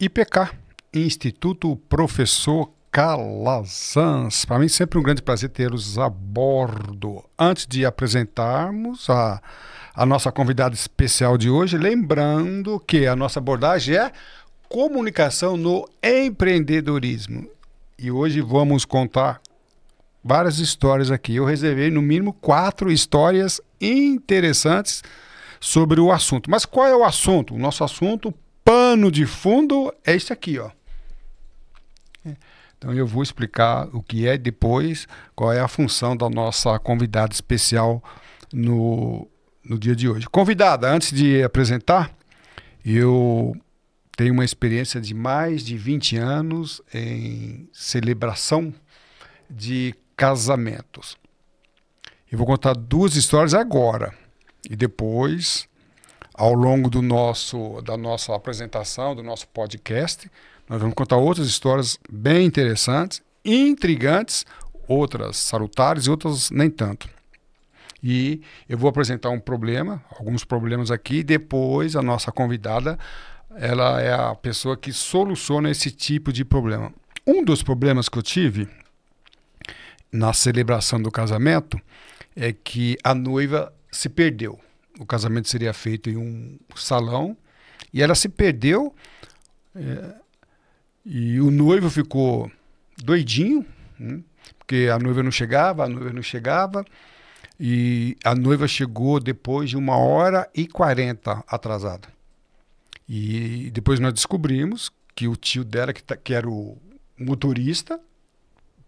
IPK, Instituto Professor Calazans. Para mim, sempre um grande prazer tê-los a bordo. Antes de apresentarmos a, a nossa convidada especial de hoje, lembrando que a nossa abordagem é comunicação no empreendedorismo. E hoje vamos contar várias histórias aqui. Eu reservei no mínimo quatro histórias interessantes sobre o assunto. Mas qual é o assunto? O nosso assunto pano de fundo é isso aqui, ó. Então eu vou explicar o que é depois, qual é a função da nossa convidada especial no, no dia de hoje. Convidada, antes de apresentar, eu tenho uma experiência de mais de 20 anos em celebração de casamentos. Eu vou contar duas histórias agora e depois ao longo do nosso, da nossa apresentação, do nosso podcast. Nós vamos contar outras histórias bem interessantes, intrigantes, outras salutares e outras nem tanto. E eu vou apresentar um problema, alguns problemas aqui, e depois a nossa convidada, ela é a pessoa que soluciona esse tipo de problema. Um dos problemas que eu tive na celebração do casamento é que a noiva se perdeu o casamento seria feito em um salão e ela se perdeu é, e o noivo ficou doidinho, né? porque a noiva não chegava, a noiva não chegava e a noiva chegou depois de uma hora e quarenta atrasada. E depois nós descobrimos que o tio dela, que, tá, que era o motorista,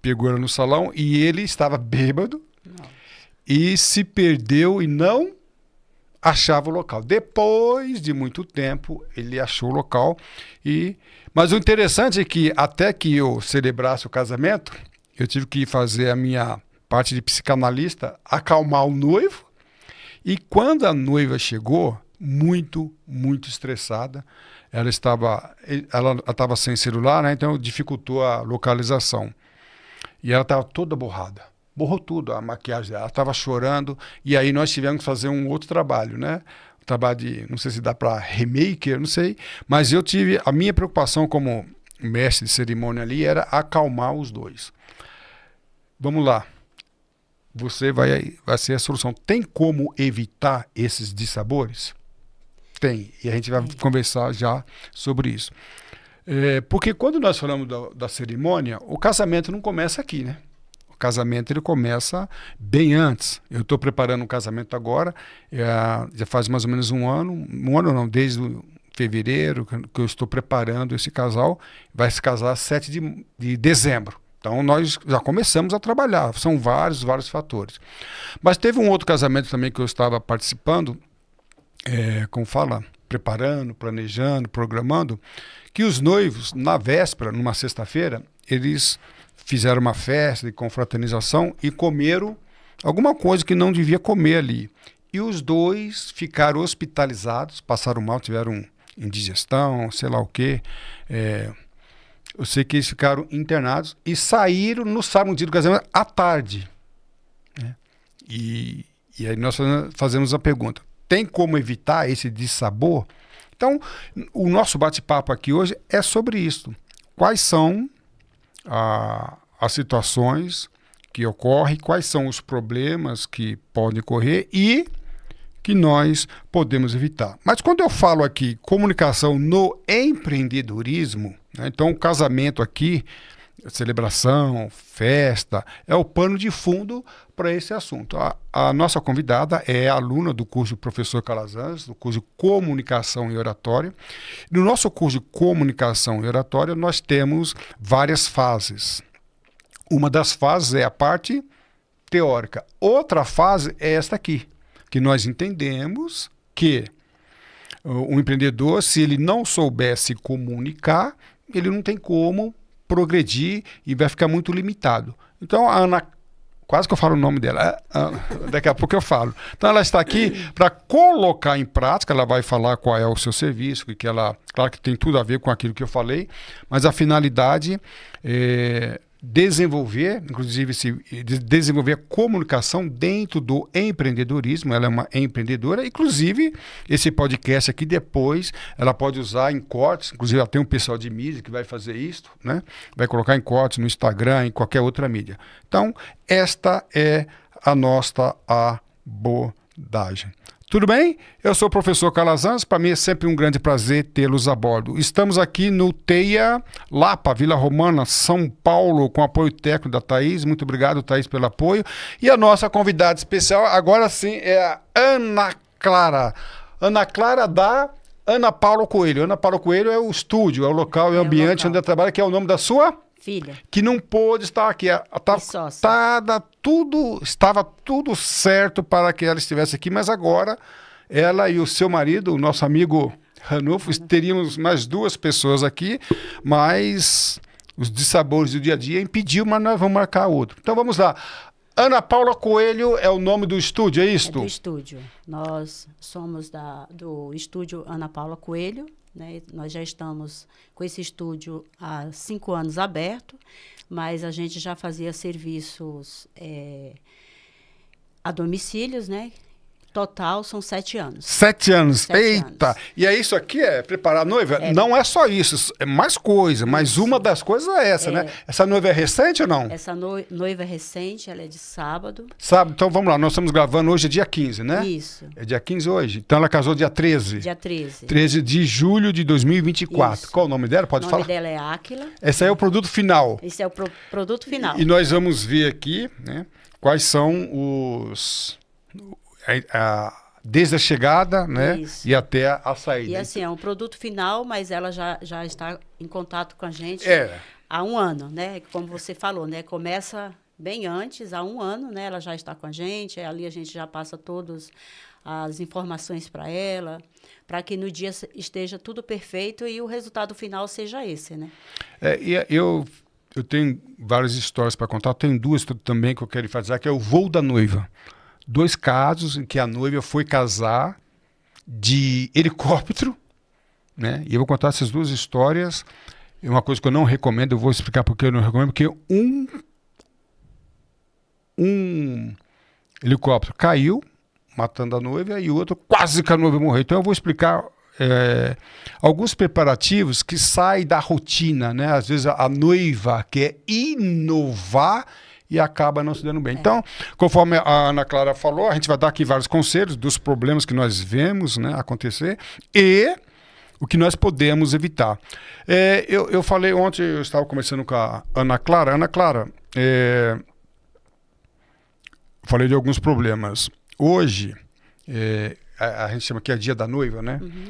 pegou ela no salão e ele estava bêbado e se perdeu e não achava o local. Depois de muito tempo, ele achou o local e mas o interessante é que até que eu celebrasse o casamento, eu tive que fazer a minha parte de psicanalista, acalmar o noivo. E quando a noiva chegou, muito, muito estressada, ela estava ela estava sem celular, né? Então dificultou a localização. E ela estava toda borrada borrou tudo a maquiagem dela. Ela estava chorando e aí nós tivemos que fazer um outro trabalho, né? Um trabalho de, não sei se dá para remake, não sei, mas eu tive a minha preocupação como mestre de cerimônia ali era acalmar os dois. Vamos lá. Você vai vai ser a solução. Tem como evitar esses dissabores? Tem, e a gente vai conversar já sobre isso. É, porque quando nós falamos da, da cerimônia, o casamento não começa aqui, né? casamento ele começa bem antes. Eu estou preparando um casamento agora, é, já faz mais ou menos um ano, um ano não, desde fevereiro que eu estou preparando esse casal, vai se casar 7 de, de dezembro. Então nós já começamos a trabalhar, são vários, vários fatores. Mas teve um outro casamento também que eu estava participando, é, como fala, preparando, planejando, programando, que os noivos, na véspera, numa sexta-feira, eles fizeram uma festa de confraternização e comeram alguma coisa que não devia comer ali. E os dois ficaram hospitalizados, passaram mal, tiveram indigestão, sei lá o quê. É, eu sei que eles ficaram internados e saíram no sábado dia do casamento à tarde. Né? E, e aí nós fazemos a pergunta: tem como evitar esse dissabor? Então, o nosso bate-papo aqui hoje é sobre isso. Quais são as situações que ocorrem, quais são os problemas que podem ocorrer e que nós podemos evitar. Mas quando eu falo aqui comunicação no empreendedorismo, né, então o casamento aqui celebração, festa, é o pano de fundo para esse assunto. A, a, nossa convidada é aluna do curso Professor Calazans, do curso de Comunicação e Oratória. No nosso curso de Comunicação e Oratória, nós temos várias fases. Uma das fases é a parte teórica. Outra fase é esta aqui, que nós entendemos que o uh, empreendedor, se ele não soubesse comunicar, ele não tem como progredir e vai ficar muito limitado. Então a Ana quase que eu falo o nome dela. É, daqui a pouco eu falo. Então ela está aqui para colocar em prática, ela vai falar qual é o seu serviço, que ela, claro que tem tudo a ver com aquilo que eu falei, mas a finalidade é, desenvolver, inclusive se desenvolver a comunicação dentro do empreendedorismo. Ela é uma empreendedora, inclusive esse podcast aqui depois ela pode usar em cortes. Inclusive ela tem um pessoal de mídia que vai fazer isso, né? Vai colocar em cortes no Instagram, em qualquer outra mídia. Então esta é a nossa abordagem. Tudo bem? Eu sou o professor Calazans, para mim é sempre um grande prazer tê-los a bordo. Estamos aqui no Teia Lapa, Vila Romana, São Paulo, com apoio técnico da Thaís. Muito obrigado, Thaís, pelo apoio. E a nossa convidada especial, agora sim, é a Ana Clara. Ana Clara da Ana Paula Coelho. Ana Paula Coelho é o estúdio, é o local, é o é ambiente é onde ela trabalha, que é o nome da sua? filha, que não pôde estar aqui. Estava tá, tudo, estava tudo certo para que ela estivesse aqui, mas agora ela e o seu marido, o nosso amigo Ranulfo, teríamos mais duas pessoas aqui, mas os dissabores do dia a dia impediu, mas nós vamos marcar outro. Então vamos lá. Ana Paula Coelho é o nome do estúdio, é isto? É do estúdio. Nós somos da, do estúdio Ana Paula Coelho, né? Nós já estamos com esse estúdio há cinco anos aberto, mas a gente já fazia serviços é, a domicílios, né? Total são sete anos. Sete anos. Sete Eita! Anos. E é isso aqui é preparar a noiva? É. Não é só isso, é mais coisa. Mas uma das coisas é essa, é. né? Essa noiva é recente ou não? Essa noiva é recente, ela é de sábado. Sábado, então vamos lá. Nós estamos gravando hoje é dia 15, né? Isso. É dia 15 hoje. Então ela casou dia 13. Dia 13. 13 de julho de 2024. Isso. Qual o nome dela? Pode falar? O nome falar? dela é Áquila. Esse é o produto final. Esse é o pro produto final. E, e nós vamos ver aqui, né? Quais são os a, a desde a chegada, né? Isso. E até a, a, saída. E assim, é um produto final, mas ela já, já está em contato com a gente é. há um ano, né? Como você falou, né? Começa bem antes, há um ano, né? Ela já está com a gente, é ali a gente já passa todas as informações para ela, para que no dia esteja tudo perfeito e o resultado final seja esse, né? É, e é, eu eu tenho várias histórias para contar. Tem duas também que eu quero fazer, que é o voo da noiva dois casos em que a noiva foi casar de helicóptero, né? E eu vou contar essas duas histórias. É uma coisa que eu não recomendo, eu vou explicar porque eu não recomendo, porque um um helicóptero caiu, matando a noiva, e o outro quase que a noiva morreu. Então eu vou explicar é, alguns preparativos que saem da rotina, né? Às vezes a, a noiva quer inovar e acaba não se dando bem. É. Então, conforme a Ana Clara falou, a gente vai dar aqui vários conselhos dos problemas que nós vemos né, acontecer e o que nós podemos evitar. É, eu, eu falei ontem, eu estava conversando com a Ana Clara. Ana Clara, é, falei de alguns problemas. Hoje, é, a, a, gente chama que a é dia da noiva, né? Uhum.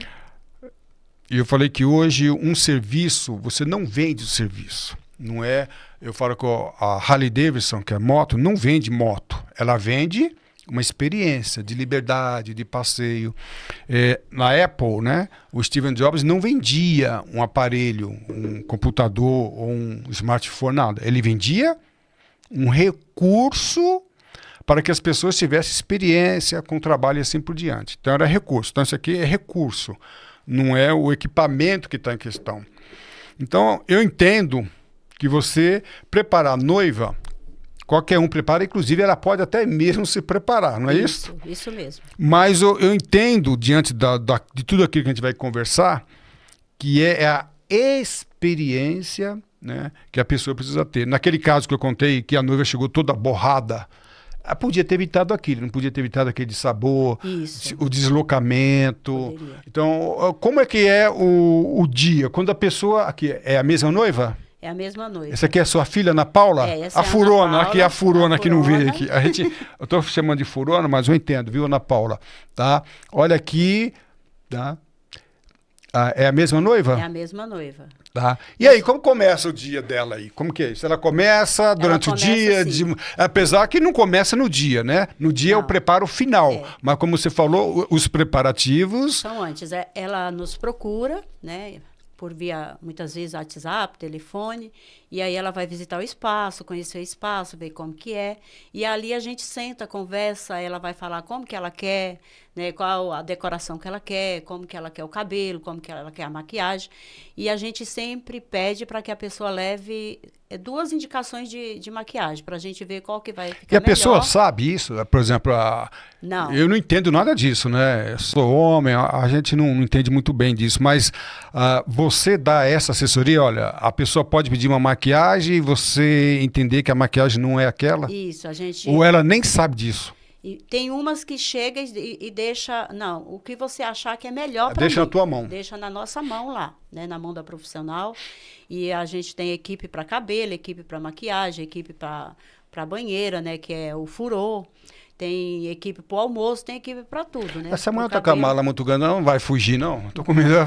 E eu falei que hoje um serviço, você não vende o serviço. Não é. Eu falo que a Harley Davidson, que é moto, não vende moto. Ela vende uma experiência de liberdade, de passeio. É, na Apple, né, o Steven Jobs não vendia um aparelho, um computador ou um smartphone, nada. Ele vendia um recurso para que as pessoas tivessem experiência com o trabalho e assim por diante. Então era recurso. Então isso aqui é recurso, não é o equipamento que está em questão. Então eu entendo que você preparar a noiva, qualquer um prepara, inclusive ela pode até mesmo se preparar, não é isso? Isso, isso mesmo. Mas eu, eu entendo, diante da, da, de tudo aquilo que a gente vai conversar, que é, é a experiência né, que a pessoa precisa ter. Naquele caso que eu contei, que a noiva chegou toda borrada, ela ah, podia ter evitado aquilo, não podia ter evitado aquele sabor, Isso. o deslocamento. Poderia. Então, ah, como é que é o, o dia? Quando a pessoa. Aqui, é a mesma noiva? É a mesma noiva. Essa aqui é a sua filha, Ana Paula? É, essa a é furona, Ana Paula, aqui é a furona, a furona que não veio aqui. A gente, eu estou chamando de furona, mas eu entendo, viu, Ana Paula? Tá? Olha aqui, tá? Ah, é a mesma noiva? É a mesma noiva. Tá. E aí, como começa o dia dela aí? Como que é isso? Ela começa durante ela começa, o dia, assim. de... apesar que não começa no dia, né? No dia não. é o preparo final. É. Mas como você falou, os preparativos. São antes. É, ela nos procura, né? por via, muitas vezes, WhatsApp, telefone, e aí ela vai visitar o espaço, conhecer o espaço, ver como que é, e ali a gente senta, conversa, ela vai falar como que ela quer, né? Qual a decoração que ela quer, como que ela quer o cabelo, como que ela quer a maquiagem. E a gente sempre pede para que a pessoa leve é, duas indicações de, de maquiagem para a gente ver qual que vai ficar E a melhor. pessoa sabe isso? Por exemplo, a... não. eu não entendo nada disso, né? Eu sou homem, a, a gente não, não, entende muito bem disso, mas uh, você dá essa assessoria, olha, a pessoa pode pedir uma maquiagem e você entender que a maquiagem não é aquela? Isso, a gente... Ou ela nem sabe disso? E tem umas que chega e, e, deixa, não, o que você achar que é melhor para Deixa mim, na tua mão. Deixa na nossa mão lá, né, na mão da profissional. E a gente tem equipe para cabelo, equipe para maquiagem, equipe para banheira, né, que é o furor. Tem equipe pro almoço, tem equipe pra tudo, né? Essa mulher tá com a mala muito grande, não vai fugir, não? Tô com medo Eu,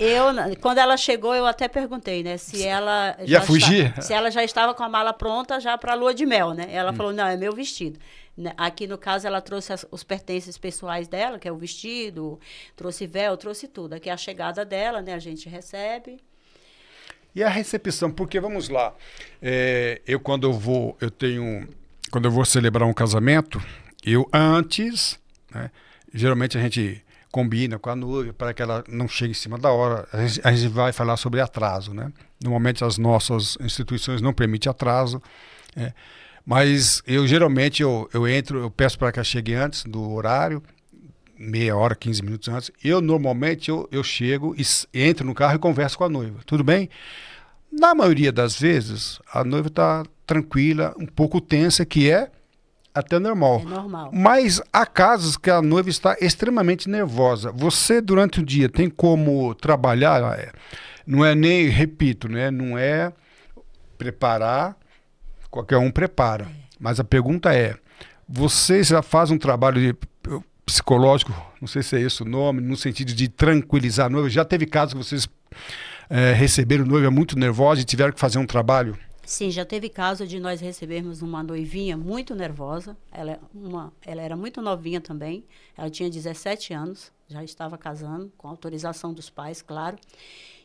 eu, quando ela chegou, eu até perguntei, né? Se ela. Ia fugir? Está, se ela já estava com a mala pronta já pra lua de mel, né? Ela hum. falou: não, é meu vestido. Né? Aqui, no caso, ela trouxe as, os pertences pessoais dela, que é o vestido, trouxe véu, trouxe tudo. Aqui é a chegada dela, né? A gente recebe. E a recepção, porque vamos lá, é, eu quando eu vou, eu tenho, quando eu vou celebrar um casamento, eu antes, né, geralmente a gente combina com a noiva para que ela não chegue em cima da hora. A gente, a gente vai falar sobre atraso, né? Normalmente as nossas instituições não permitem atraso, né. mas eu geralmente eu, eu entro, eu peço para que ela chegue antes do horário, meia hora, 15 minutos antes. Eu normalmente eu, eu chego e entro no carro e converso com a noiva. Tudo bem? Na maioria das vezes, a noiva está tranquila, um pouco tensa, que é até normal. É normal. Mas há casos que a noiva está extremamente nervosa. Você, durante o dia, tem como trabalhar? É, não é nem, repito, né? não é preparar, qualquer um prepara. É. Mas a pergunta é: você já faz um trabalho de psicológico, não sei se é esse o nome, no sentido de tranquilizar a noiva? Já teve casos que vocês é, receberam noiva muito nervosa e tiveram que fazer um trabalho? Sim, já teve caso de nós recebermos uma noivinha muito nervosa. Ela, é uma, ela era muito novinha também. Ela tinha 17 anos, já estava casando, com autorização dos pais, claro.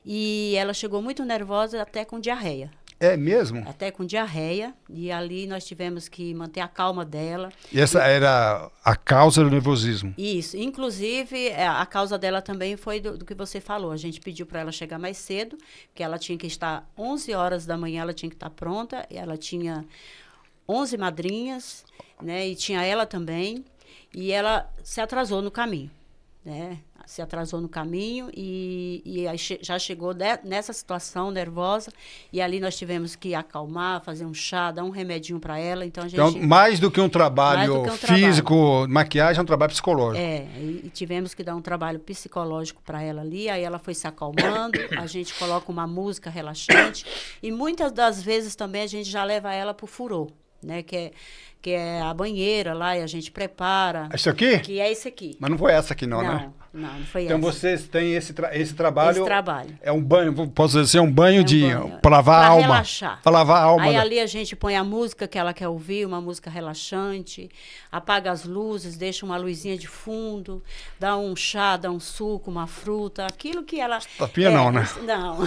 E ela chegou muito nervosa, até com diarreia. É mesmo? Até com diarreia. E ali nós tivemos que manter a calma dela. E essa e... era a causa do nervosismo? Isso. Inclusive, é, a causa dela também foi do, do que você falou. A gente pediu para ela chegar mais cedo, que ela tinha que estar 11 horas da manhã, ela tinha que estar pronta. Ela tinha 11 madrinhas, né? E tinha ela também. E ela se atrasou no caminho, né? se atrasou no caminho e, e che já chegou nessa situação nervosa. E ali nós tivemos que acalmar, fazer um chá, dar um remedinho para ela. Então, gente, então, mais do que um trabalho que um físico, trabalho. maquiagem, é um trabalho psicológico. É, e, e tivemos que dar um trabalho psicológico para ela ali. Aí ela foi se acalmando, a gente coloca uma música relaxante. E muitas das vezes também a gente já leva ela para o furor, né? Que é que é a banheira lá e a gente prepara. Isso aqui? Que é isso aqui. Mas não foi essa aqui não, né? não. né? Não, não foi então essa. vocês têm esse, tra esse trabalho. Esse trabalho. É um banho, posso dizer, assim, é um banho é um de. para lavar pra a alma. relaxar. Para lavar a alma. Aí né? ali a gente põe a música que ela quer ouvir, uma música relaxante, apaga as luzes, deixa uma luzinha de fundo, dá um chá, dá um suco, uma fruta, aquilo que ela. Tapinha é, né? não, né? Não.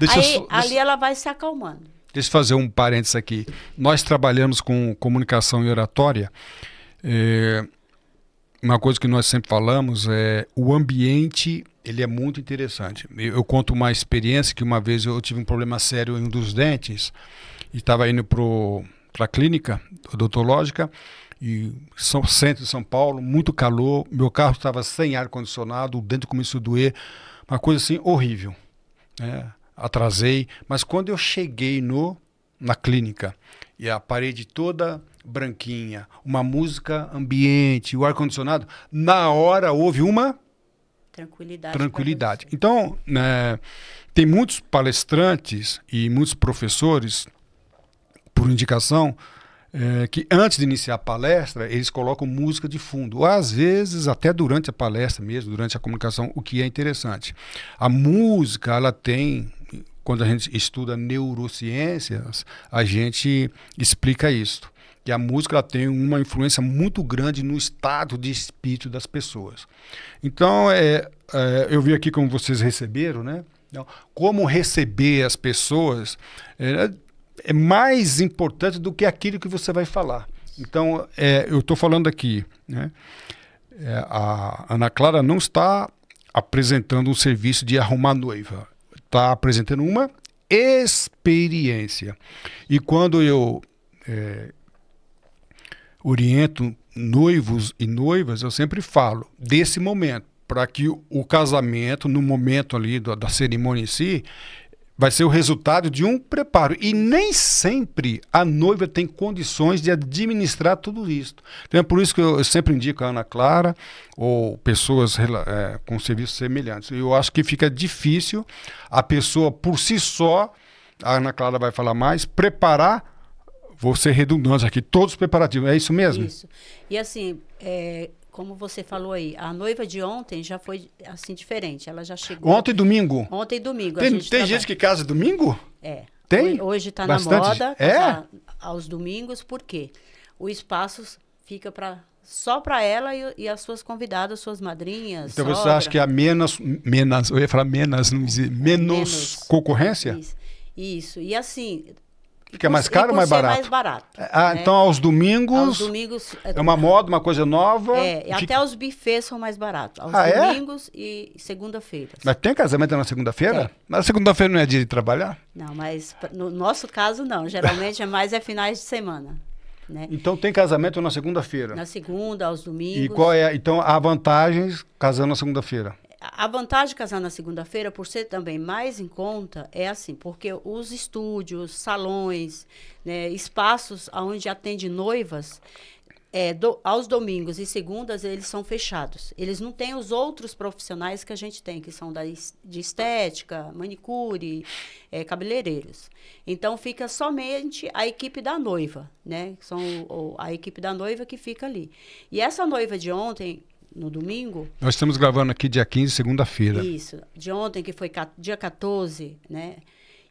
deixa Aí, eu, deixa... Ali ela vai se acalmando. Deixa eu fazer um parênteses aqui. Nós trabalhamos com comunicação e oratória. É, uma coisa que nós sempre falamos é o ambiente ele é muito interessante. Eu, eu, conto uma experiência que uma vez eu tive um problema sério em um dos dentes e estava indo para a clínica odontológica e São Centro de São Paulo, muito calor, meu carro estava sem ar condicionado, o dente começou a doer, uma coisa assim horrível. É atrasei, mas quando eu cheguei no na clínica e a parede toda branquinha, uma música ambiente, o ar condicionado, na hora houve uma tranquilidade. Tranquilidade. Então, né, tem muitos palestrantes e muitos professores por indicação é, que antes de iniciar a palestra, eles colocam música de fundo, ou às vezes até durante a palestra mesmo, durante a comunicação, o que é interessante. A música, ela tem quando a gente estuda neurociências, a gente explica isso. Que a música tem uma influência muito grande no estado de espírito das pessoas. Então, é, é, eu vi aqui como vocês receberam, né? Então, como receber as pessoas. É, é mais importante do que aquilo que você vai falar. Então, é, eu estou falando aqui, né? É, a Ana Clara não está apresentando um serviço de arrumar noiva, está apresentando uma experiência. E quando eu é, oriento noivos e noivas, eu sempre falo desse momento, para que o, casamento, no momento ali da, da cerimônia em si, vai ser o resultado de um preparo. E nem sempre a noiva tem condições de administrar tudo isso. Então é por isso que eu, eu sempre indico a Ana Clara ou pessoas é, com serviços semelhantes. Eu acho que fica difícil a pessoa por si só, a Ana Clara vai falar mais, preparar. Vou ser redundante aqui, todos os preparativos, é isso mesmo? Isso. E assim, é, como você falou aí, a noiva de ontem já foi assim diferente. Ela já chegou. Ontem domingo? Ontem domingo. Tem, gente, tem tá gente que casa domingo? É. Tem? Hoje está na moda é? aos domingos, por quê? O espaço fica para só para ela e, e, as suas convidadas, suas madrinhas. Então sogra. você acha que há é menos, menos, eu ia falar menos, não dizer, menos, menos. concorrência? Isso. Isso. E assim, porque é mais caro ou mais barato? É mais barato. Ah, né? então aos domingos. Aos domingos. É, é uma moda, uma coisa nova. É, e até os bufês são mais baratos. Aos ah, é? domingos é? e segunda-feira. Mas tem casamento na segunda-feira? Na segunda-feira não é dia de trabalhar? Não, mas no nosso caso não. Geralmente é mais é finais de semana. Né? Então tem casamento na segunda-feira. Na segunda, aos domingos. E qual é? Então há vantagens casando na segunda-feira a vantagem de casar na segunda-feira, por ser também mais em conta, é assim, porque os estúdios, salões, né, espaços onde atende noivas, é, do, aos domingos e segundas eles são fechados. Eles não têm os outros profissionais que a gente tem, que são da, de estética, manicure, é, cabeleireiros. Então fica somente a equipe da noiva, né? São o, a equipe da noiva que fica ali. E essa noiva de ontem, no domingo. Nós estamos gravando aqui dia 15, segunda-feira. Isso, de ontem, que foi dia 14, né?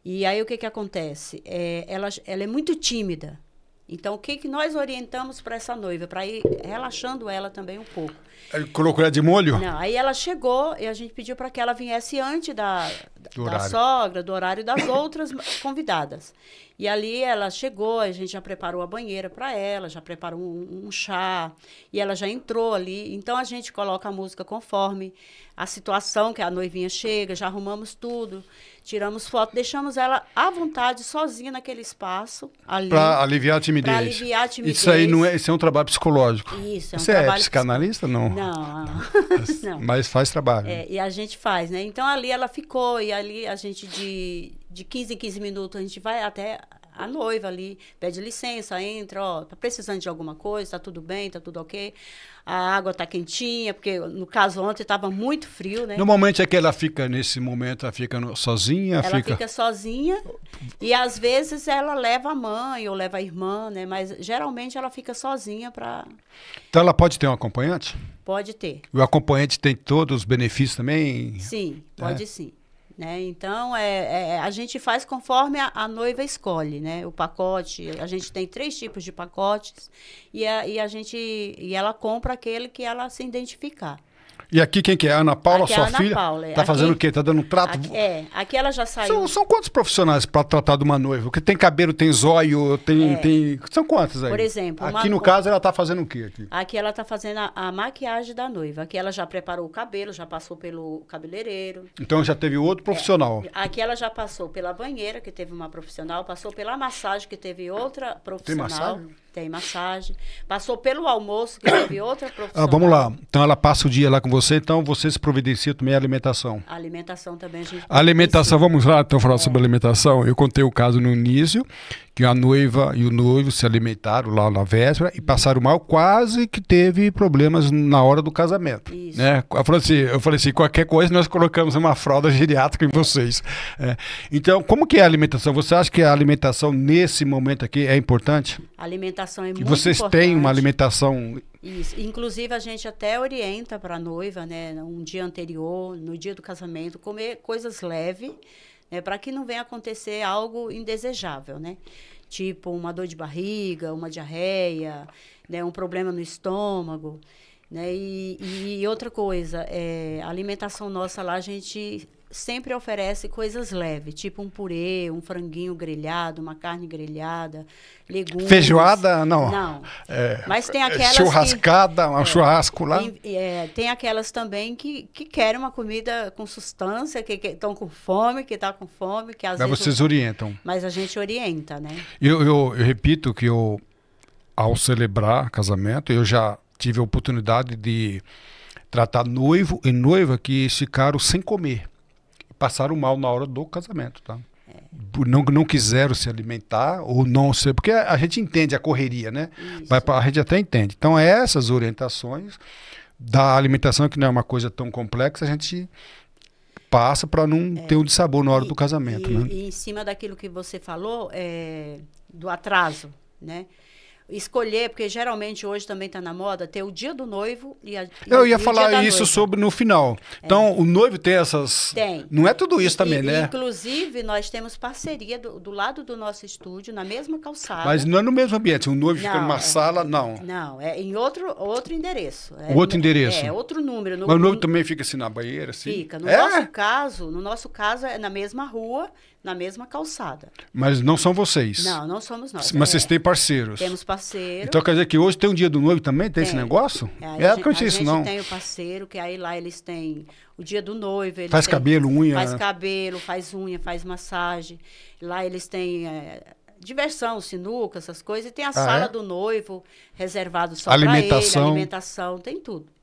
E aí o que, que acontece? É, ela, ela é muito tímida. Então, o que, que nós orientamos para essa noiva? Para ir relaxando ela também um pouco. Aí colocou ela de molho? Não, aí ela chegou e a gente pediu para que ela viesse antes da, da sogra, do horário das outras convidadas. E ali ela chegou, a gente já preparou a banheira para ela, já preparou um, um, chá, e ela já entrou ali. Então a gente coloca a música conforme a situação que a noivinha chega, já arrumamos tudo, tiramos foto, deixamos ela à vontade, sozinha naquele espaço. Para aliviar a timidez. Para aliviar a timidez. Isso aí não é, isso é um trabalho psicológico. Isso, é um Você é trabalho é psicanalista? Não. Não. não. Mas faz trabalho. É, e a gente faz, né? Então ali ela ficou, e ali a gente de de 15 em 15 minutos a gente vai até a noiva ali, pede licença, entra, ó, tá precisando de alguma coisa, tá tudo bem, tá tudo ok. A água tá quentinha, porque no caso ontem tava muito frio, né? Normalmente é que ela fica nesse momento, ela fica no, sozinha, ela fica... fica sozinha e às vezes ela leva a mãe ou leva a irmã, né? Mas geralmente ela fica sozinha para Então ela pode ter um acompanhante? Pode ter. O acompanhante tem todos os benefícios também? Sim, é. pode é. sim. Né? Então, é, é, é, a gente faz conforme a, a, noiva escolhe né? o pacote. A gente tem três tipos de pacotes e a, e a gente e ela compra aquele que ela se identificar. E aqui quem que é? Ana Paula, aqui é sua é Ana filha? Paula, é. Tá fazendo o quê? Tá dando um trato? Aqui, é, aqui ela já saiu. São, são quantos profissionais para tratar de uma noiva? Porque tem cabelo, tem zóio, tem, é. tem... São quantos aí? Por exemplo... Aqui no caso ela tá fazendo o quê? Aqui, aqui ela tá fazendo a, a, maquiagem da noiva. Aqui ela já preparou o cabelo, já passou pelo cabeleireiro. Então já teve outro é, profissional. É. Aqui ela já passou pela banheira, que teve uma profissional, passou pela massagem, que teve outra profissional. Tem massagem? Tem massagem. Passou pelo almoço, que teve outra ah, profissional. Ah, vamos lá. Então ela passa o dia lá com você, então você se providencia também a alimentação. A alimentação também a gente. A alimentação, vamos lá então falar é. sobre alimentação. Eu contei o caso no início que a noiva e o noivo se alimentaram lá na véspera e passaram mal, quase que teve problemas na hora do casamento. Isso. Né? Eu, falei assim, eu falei assim, qualquer coisa nós colocamos uma fralda geriátrica em vocês. É. Então, como que é a alimentação? Você acha que a alimentação nesse momento aqui é importante? A alimentação é muito vocês importante. Vocês têm uma alimentação... Isso. Inclusive, a gente até orienta para a noiva, né, um dia anterior, no dia do casamento, comer coisas leves, né? Para que não venha acontecer algo indesejável, né? Tipo uma dor de barriga, uma diarreia, né? um problema no estômago. Né? E, e outra coisa, é, a alimentação nossa lá, a gente sempre oferece coisas leves, tipo um purê, um franguinho grelhado, uma carne grelhada, legumes. Feijoada, não. Não. É, Mas tem é aquelas. Churrascada, que, um é, churrasco lá. É, tem aquelas também que, que querem uma comida com sustância, que estão com fome, que estão tá com fome. Que às Mas vezes vocês eu, orientam. Mas a gente orienta, né? Eu, eu, eu repito que eu, ao celebrar casamento, eu já tive a oportunidade de tratar noivo e noiva que ficaram sem comer passaram mal na hora do casamento, tá? Não, não quiseram se alimentar ou não ser, porque a, gente entende a correria, né? Vai Mas a gente até entende. Então, essas orientações da alimentação, que não é uma coisa tão complexa, a gente passa para não é. ter um dissabor na hora e, do casamento. E, né? e em cima daquilo que você falou, é, do atraso, né? escolher, porque geralmente hoje também está na moda, ter o dia do noivo e a, Eu ia falar isso noiva. sobre no final. É. Então, o noivo tem essas. Tem. Não é tudo isso e, também, e, né? Inclusive, nós temos parceria do, do, lado do nosso estúdio, na mesma calçada. Mas não é no mesmo ambiente. O noivo não, fica numa é, sala, não. Não, é em outro, outro endereço. É, outro endereço. É, outro número. No, Mas o noivo também fica assim na banheira, assim? Fica. No é? nosso caso, no nosso caso, é na mesma rua na mesma calçada. Mas não são vocês. Não, não somos nós. Mas é. vocês têm parceiros. Temos parceiros. Então quer dizer que hoje tem um dia do noivo também? Tem, esse negócio? É, é gente, não isso, não. A gente tem o parceiro, que aí lá eles têm o dia do noivo. faz cabelo, unha. Faz cabelo, faz unha, faz massagem. Lá eles têm... É, diversão, sinuca, essas coisas. E tem a ah, sala é? do noivo reservado só para ele, alimentação, tem tudo.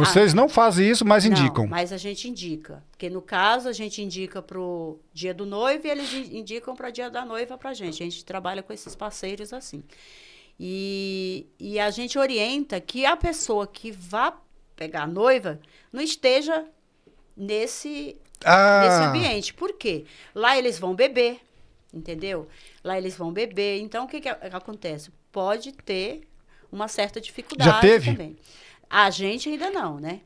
Vocês ah, não fazem isso, mas não, indicam. Mas a gente indica. Porque no caso, a gente indica para o dia do noivo e eles indicam para o dia da noiva para a gente. A gente trabalha com esses parceiros assim. E, e a gente orienta que a pessoa que vá pegar a noiva não esteja nesse, ah. nesse ambiente. Por quê? Lá eles vão beber, entendeu? Lá eles vão beber. Então, o que, que acontece? Pode ter uma certa dificuldade Já teve? também. Já teve? A gente ainda não, né?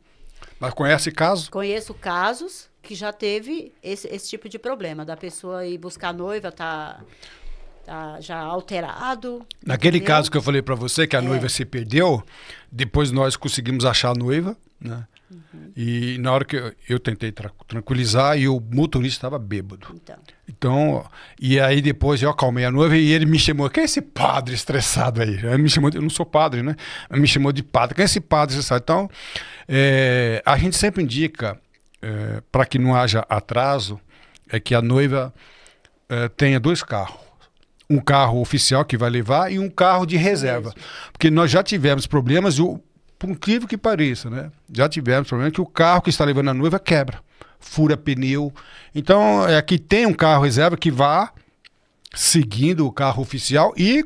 Mas conhece casos? Conheço casos que já teve esse, esse tipo de problema, da pessoa ir buscar noiva, tá, tá já alterado. Naquele entendeu? caso que eu falei para você, que a é. noiva se perdeu, depois nós conseguimos achar a noiva, né? Uhum. E na hora que eu, eu tentei tra tranquilizar e o motorista estava bêbado. Então. então. e aí depois eu acalmei a noiva e ele me chamou, quem é esse padre estressado aí? Ele me chamou, de, eu não sou padre, né? Ele me chamou de padre, quem é esse padre estressado? Então, é, a gente sempre indica, é, eh, para que não haja atraso, é que a noiva é, tenha dois carros um carro oficial que vai levar e um carro de reserva. Porque nós já tivemos problemas e o por incrível que pareça, né? Já tivemos problema que o carro que está levando a noiva quebra, fura pneu. Então, é aqui tem um carro reserva que vá seguindo o carro oficial e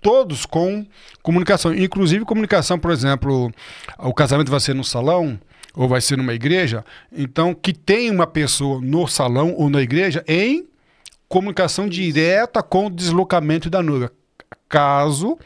todos com comunicação, inclusive comunicação, por exemplo, o casamento vai ser no salão ou vai ser numa igreja, então que tem uma pessoa no salão ou na igreja em comunicação direta com o deslocamento da noiva. Caso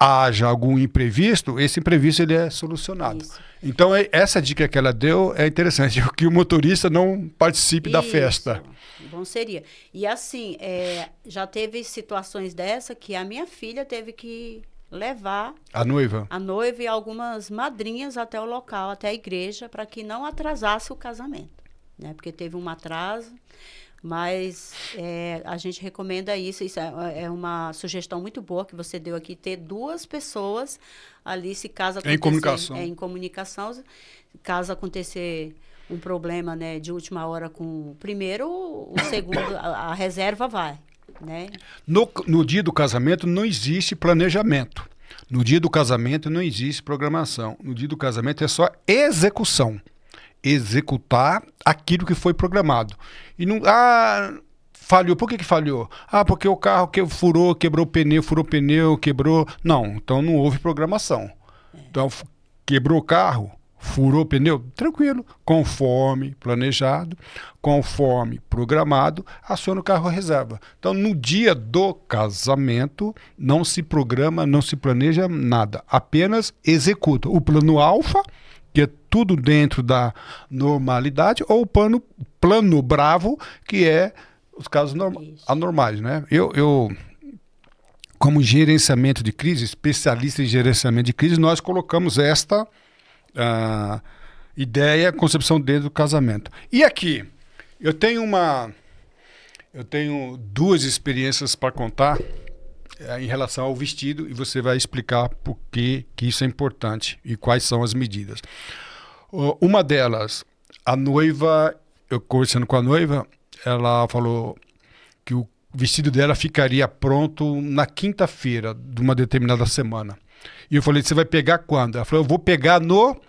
haja algum imprevisto, esse imprevisto ele é solucionado. Isso. Então, é, essa dica que ela deu é interessante, que o motorista não participe Isso. da festa. Bom então, seria. E assim, é, já teve situações dessa que a minha filha teve que levar a noiva a noiva e algumas madrinhas até o local até a igreja para que não atrasasse o casamento né porque teve um atraso mas é, a gente recomenda isso. Isso é, é, uma sugestão muito boa que você deu aqui, ter duas pessoas ali, se caso acontecer. Em comunicação. É, em comunicação. Caso acontecer um problema né, de última hora com o primeiro, o segundo, a, a reserva vai. Né? No, no dia do casamento não existe planejamento. No dia do casamento não existe programação. No dia do casamento é só execução executar aquilo que foi programado. E não. Ah, falhou. Por que, que falhou? Ah, porque o carro que furou, quebrou pneu, furou pneu, quebrou. Não, então não houve programação. Então, quebrou o carro, furou pneu, tranquilo, conforme planejado, conforme programado, aciona o carro reserva. Então, no dia do casamento, não se programa, não se planeja nada, apenas executa o plano alfa tudo dentro da normalidade, ou o plano, plano bravo, que é os casos anormais, né? Eu, eu, como gerenciamento de crise, especialista em gerenciamento de crise, nós colocamos esta uh, ideia, concepção dentro do casamento. E aqui, eu tenho uma... Eu tenho duas experiências para contar eh, em relação ao vestido e você vai explicar por que, que isso é importante e quais são as medidas. Uma delas, a noiva, eu conversando com a noiva, ela falou que o vestido dela ficaria pronto na quinta-feira de uma determinada semana. E eu falei, você vai pegar quando? Ela falou, eu vou pegar no.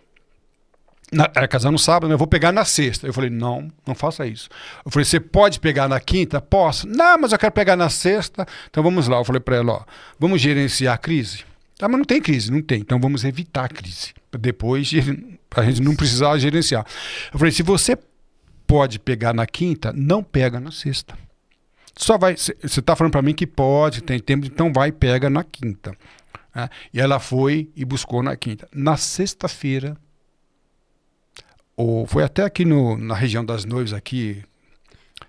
Na, era casar no sábado, mas Eu vou pegar na sexta. Eu falei, não, não faça isso. Eu falei, você pode pegar na quinta? Posso. Não, mas eu quero pegar na sexta. Então vamos lá. Eu falei para ela, ó, vamos gerenciar a crise? Ah, mas não tem crise, não tem. Então vamos evitar a crise. Depois para a gente não precisar gerenciar. Eu falei, se você pode pegar na quinta, não pega na sexta. Só vai, você está falando para mim que pode, tem tempo, então vai pega na quinta. É, e ela foi e buscou na quinta. Na sexta-feira, ou foi até aqui no, na região das noivas aqui,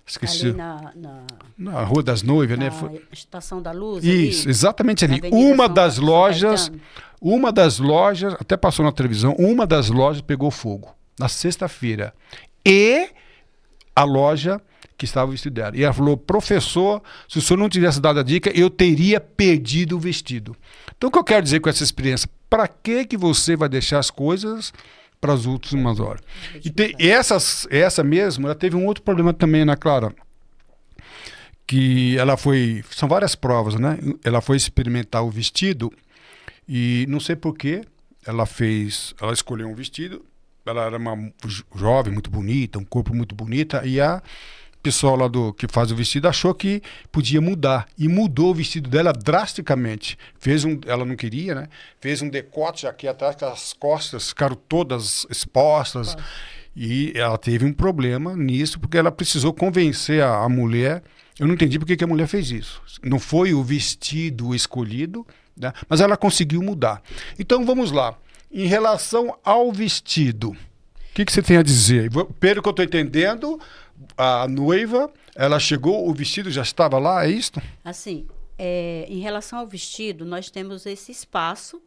Esqueci. Ali na, na, na Rua das Noivas, né? Estação da Luz. Isso, ali, exatamente ali. Uma São das lojas, Caetano. uma das lojas, até passou na televisão, uma das lojas pegou fogo na sexta-feira. E a loja que estava o vestido dela. E ela falou: professor, se o senhor não tivesse dado a dica, eu teria perdido o vestido. Então, o que eu quero dizer com essa experiência? Para que, que você vai deixar as coisas para as últimas é. horas. E te, essas, essa mesmo, ela teve um outro problema também, né, Clara? Que ela foi. São várias provas, né? Ela foi experimentar o vestido e não sei porquê, ela fez. Ela escolheu um vestido. Ela era uma jovem, muito bonita, um corpo muito bonita, e a pessoal lá do que faz o vestido achou que podia mudar e mudou o vestido dela drasticamente. Fez um, ela não queria, né? Fez um decote aqui atrás que as costas ficaram todas expostas ah. e ela teve um problema nisso porque ela precisou convencer a, a mulher. Eu não entendi porque que a mulher fez isso. Não foi o vestido escolhido, né? mas ela conseguiu mudar. Então vamos lá. Em relação ao vestido, o que, que você tem a dizer? Pelo que eu estou entendendo, a noiva, ela chegou, o vestido já estava lá, é isto? Assim, é, em relação ao vestido, nós temos esse espaço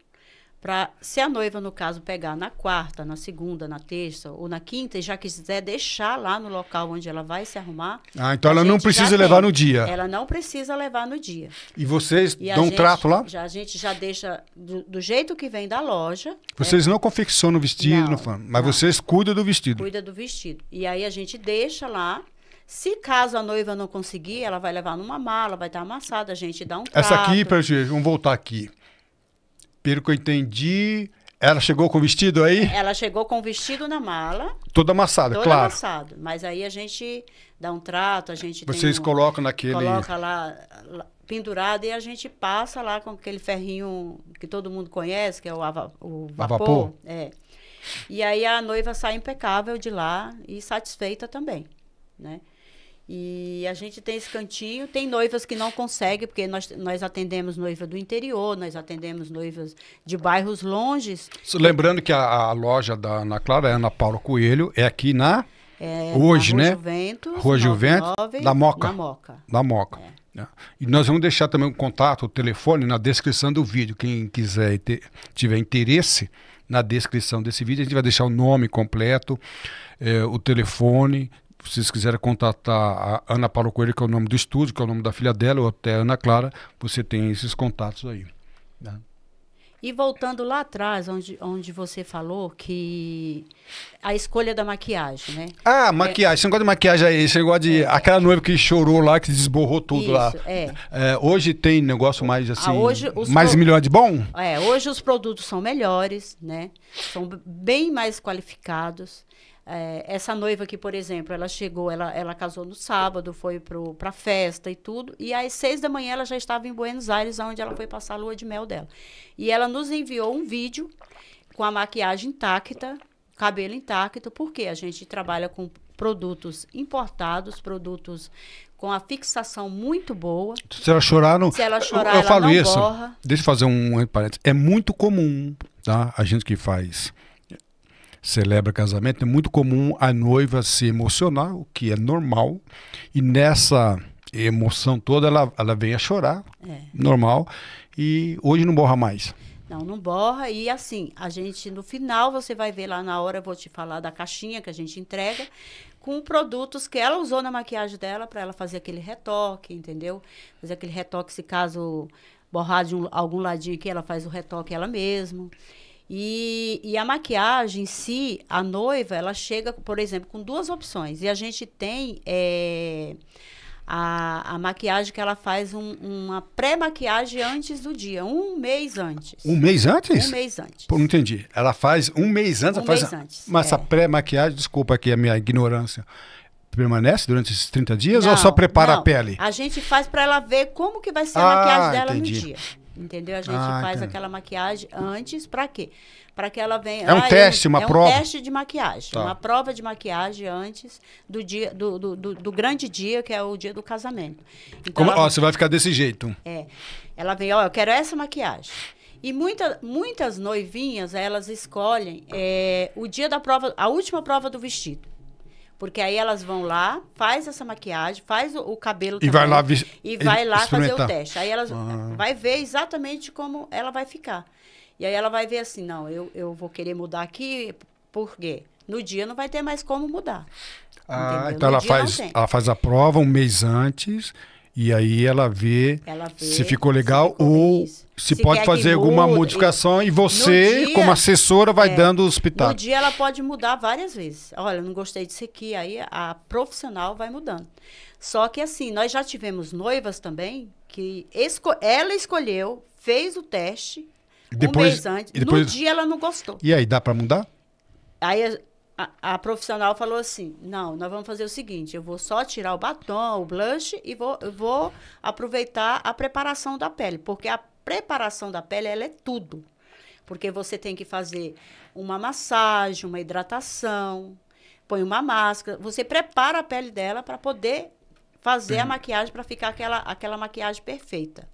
para se a noiva, no caso, pegar na quarta, na segunda, na terça ou na quinta, e já quiser deixar lá no local onde ela vai se arrumar. Ah, então ela não precisa levar tem. no dia. Ela não precisa levar no dia. E vocês e dão gente, um trato lá? Já, a gente já deixa do, do jeito que vem da loja. Né? Vocês é, não confeccionam o vestido, não, não mas não. vocês cuidam do vestido. Cuida do vestido. E aí a gente deixa lá se caso a noiva não conseguir, ela vai levar numa mala, vai estar amassada, a gente dá um trato. Essa aqui, para vamos voltar aqui pelo que eu entendi, ela chegou com o vestido aí? Ela chegou com o vestido na mala. Toda amassada, toda claro. amassado. Mas aí a gente dá um trato, a gente Vocês um, colocam naquele... Coloca lá, lá pendurado e a gente passa lá com aquele ferrinho que todo mundo conhece, que é o, ava, o vapor. vapor. É. E aí a noiva sai impecável de lá e satisfeita também, né? E a gente tem esse cantinho, tem noivas que não conseguem, porque nós, nós atendemos noiva do interior, nós atendemos noivas de bairros longes. Lembrando que a, a loja da Ana Clara, é Ana Paula Coelho, é aqui na... É, Hoje, na Rua né? Juventus, Rua Juventus, 99, da Moca. Da Moca. Da Moca. É. Né? E nós vamos deixar também o contato, o telefone na descrição do vídeo. Quem quiser ter, tiver interesse na descrição desse vídeo, a gente vai deixar o nome completo, eh, o telefone, se vocês quiserem contatar a Ana Paula Coelho, que é o nome do estúdio, que é o nome da filha dela, ou até Ana Clara, você tem esses contatos aí. Né? E voltando lá atrás, onde, onde você falou que a escolha da maquiagem, né? Ah, maquiagem. Você não gosta de maquiagem aí, você gosta de. É. Aquela noiva que chorou lá, que desborrou tudo Isso, lá. É. é. Hoje tem negócio mais assim. Ah, hoje mais pro... melhor de bom? É, hoje os produtos são melhores, né? São bem mais qualificados. É, essa noiva aqui, por exemplo, ela chegou, ela, ela casou no sábado, foi para festa e tudo, e às seis da manhã ela já estava em Buenos Aires, onde ela foi passar a lua de mel dela. E ela nos enviou um vídeo com a maquiagem intacta, cabelo intacto, porque a gente trabalha com produtos importados, produtos com a fixação muito boa. Se ela chorar, não. Se ela chorar, eu, eu ela falo isso. Borra. Deixa eu fazer um parênteses. É muito comum, tá? A gente que faz celebra casamento, é muito comum a noiva se emocionar, o que é normal, e nessa emoção toda ela, ela vem a chorar, é. normal, e hoje não borra mais. Não, não borra. E assim, a gente no final, você vai ver lá na hora, eu vou te falar da caixinha que a gente entrega, com produtos que ela usou na maquiagem dela para ela fazer aquele retoque, entendeu? Fazer aquele retoque, se caso borrar de um, algum ladinho que ela faz o retoque ela mesma. E, e a maquiagem em si, a noiva, ela chega, por exemplo, com duas opções. E a gente tem é, a, a maquiagem que ela faz um, uma pré-maquiagem antes do dia, um mês antes. Um mês antes? Um mês antes. Pô, não entendi. Ela faz um mês antes. Um faz mês a, antes. Mas é. essa pré-maquiagem, desculpa aqui a minha ignorância permanece durante esses 30 dias não, ou só prepara não. a pele? A gente faz para ela ver como que vai ser a ah, maquiagem dela entendi. no dia entendeu? A gente ah, faz entendi. aquela maquiagem antes, para quê? Para que ela venha. É um ah, é teste, eu, uma é prova. É um teste de maquiagem, tá. uma prova de maquiagem antes do dia do, do, do, do, grande dia que é o dia do casamento. Então, Como, ela, ó, você vai ficar desse jeito. É, ela vem, ó, eu quero essa maquiagem. E muita, muitas noivinhas elas escolhem é, o dia da prova, a última prova do vestido. Porque aí elas vão lá, faz essa maquiagem, faz o, o cabelo e também, vai lá e vai lá fazer o teste. Aí elas ah. vai ver exatamente como ela vai ficar. E aí ela vai ver assim, não, eu, eu vou querer mudar aqui, por quê? No dia não vai ter mais como mudar. Ah, então no ela faz, ela faz a prova um mês antes e aí ela vê, ela vê se ficou legal se ficou ou se, se, pode fazer alguma modificação e, e você, dia, como assessora, vai é, dando os pitacos. No dia ela pode mudar várias vezes. Olha, não gostei disso aqui. Aí a profissional vai mudando. Só que assim, nós já tivemos noivas também que esco ela escolheu, fez o teste depois, um mês antes. Depois... No dia ela não gostou. E aí, dá para mudar? Aí a, a, profissional falou assim: não, nós vamos fazer o seguinte, eu vou só tirar o batom, o blush e vou, vou aproveitar a preparação da pele, porque a preparação da pele ela é tudo. Porque você tem que fazer uma massagem, uma hidratação, põe uma máscara, você prepara a pele dela para poder fazer uhum. a maquiagem para ficar aquela, aquela maquiagem perfeita.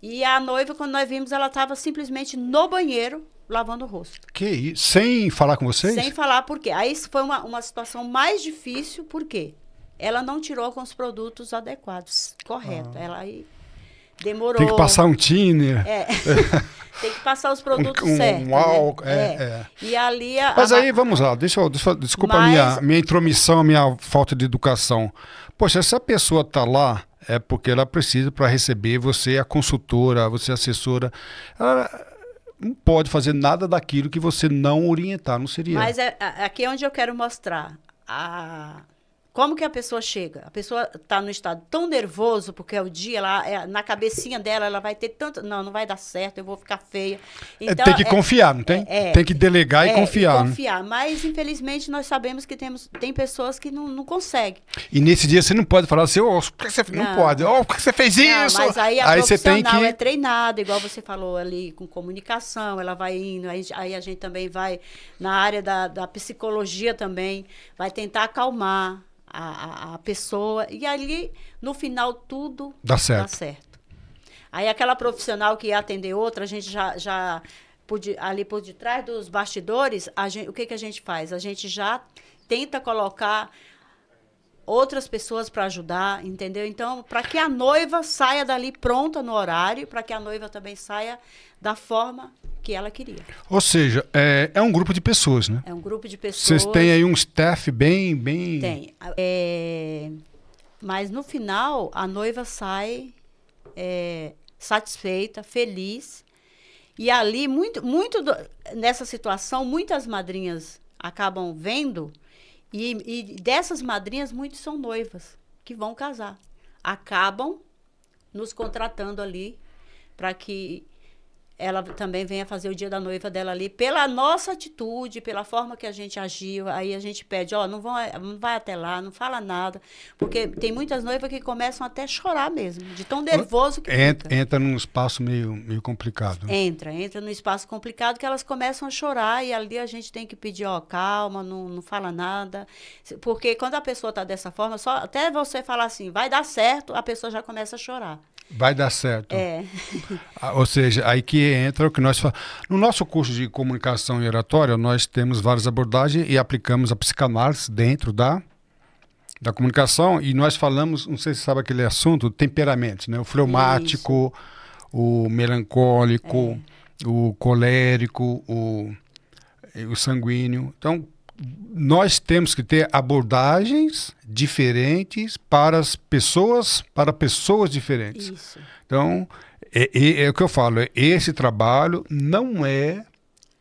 E a noiva, quando nós vimos, ela estava simplesmente no banheiro, lavando o rosto. Que isso? Sem falar com vocês? Sem falar por quê? Aí foi uma, uma situação mais difícil, por quê? Ela não tirou com os produtos adequados, correto. Ah. Ela aí demorou. Tem que passar um tine. É. Tem que passar os produtos um, um certos. Um né? álcool, né? é, é. é, E ali a, Mas a... aí, vamos lá, deixa eu, deixa desculpa Mas... a minha, minha intromissão, a minha falta de educação. Poxa, essa pessoa tá lá é porque ela precisa para receber você é a consultora, você é a assessora. Ela, não pode fazer nada daquilo que você não orientar, não seria? Mas é, aqui é onde eu quero mostrar. A, como que a pessoa chega? A pessoa está no estado tão nervoso, porque é o dia, ela, é, na cabecinha dela, ela vai ter tanto. Não, não vai dar certo, eu vou ficar feia. É, então, tem que é, confiar, não tem? É, é. tem que delegar e confiar. E confiar. Né? Mas, infelizmente, nós sabemos que temos, tem pessoas que não, não conseguem. E nesse dia você não pode falar assim, oh, por que você não, não pode? Oh, por que você fez não, isso? Mas aí a aí você tem que... é treinada, igual você falou ali, com comunicação, ela vai indo. Aí, aí a gente também vai na área da, da psicologia também, vai tentar acalmar a, a, pessoa. E ali, no final, tudo dá certo. Dá certo. Aí aquela profissional que ia atender outra, a gente já. já ali por detrás dos bastidores, a gente, o que, que a gente faz? A gente já tenta colocar outras pessoas para ajudar, entendeu? Então, para que a noiva saia dali pronta no horário, para que a noiva também saia da forma que ela queria. Ou seja, é, é um grupo de pessoas, né? É um grupo de pessoas. Vocês têm aí um staff bem, bem. Tem. É, mas no final a noiva sai é, satisfeita, feliz. E ali muito, muito do, nessa situação, muitas madrinhas acabam vendo e, e dessas madrinhas, muitas são noivas que vão casar. Acabam nos contratando ali para que ela também venha fazer o dia da noiva dela ali, pela nossa atitude, pela forma que a gente agiu. Aí a gente pede, ó, oh, não, vão, não vai até lá, não fala nada. Porque tem muitas noivas que começam até a chorar mesmo, de tão nervoso que entra, fica. Entra num espaço meio, meio complicado. Né? Entra, entra num espaço complicado que elas começam a chorar e ali a gente tem que pedir, ó, oh, calma, não, não fala nada. Porque quando a pessoa está dessa forma, só até você falar assim, vai dar certo, a pessoa já começa a chorar. Vai dar certo. É. Ah, ou seja, aí que entra é o que nós falamos. No nosso curso de comunicação e oratória, nós temos várias abordagens e aplicamos a psicanálise dentro da, da comunicação. E nós falamos, não sei se sabe aquele assunto, temperamentos, né? O fleumático, Isso. o melancólico, é. o colérico, o, o sanguíneo. Então, nós temos que ter abordagens diferentes para as pessoas, para pessoas diferentes. Isso. Então, é, é, é, o que eu falo, é, esse trabalho não é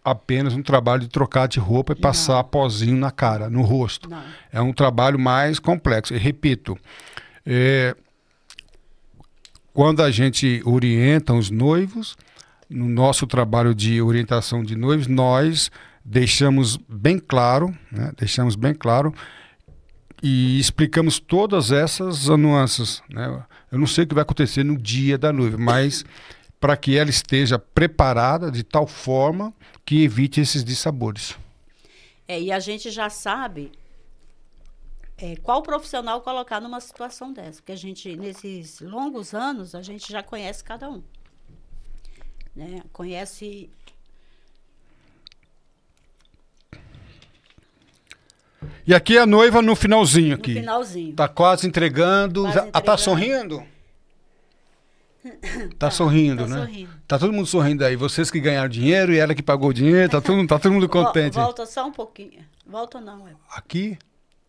apenas um trabalho de trocar de roupa e não. passar pozinho na cara, no rosto. Não. É um trabalho mais complexo. E repito, é, quando a gente orienta os noivos, no nosso trabalho de orientação de noivos, nós deixamos bem claro, né, deixamos bem claro e explicamos todas essas nuances. Né? Eu não sei o que vai acontecer no dia da noiva, mas para que ela esteja preparada de tal forma que evite esses dissabores. É, e a gente já sabe é, qual profissional colocar numa situação dessa, porque a gente, nesses longos anos, a gente já conhece cada um. Né? Conhece E aqui é a noiva no finalzinho aqui. No finalzinho. Tá quase entregando. Quase entregando. Ah, tá sorrindo? Tá, tá sorrindo, tá né? Sorrindo. Tá todo mundo sorrindo aí. Vocês que ganharam dinheiro e ela que pagou o dinheiro, tá todo, tá todo mundo contente. Volta só um pouquinho. Volta não. É... Aqui?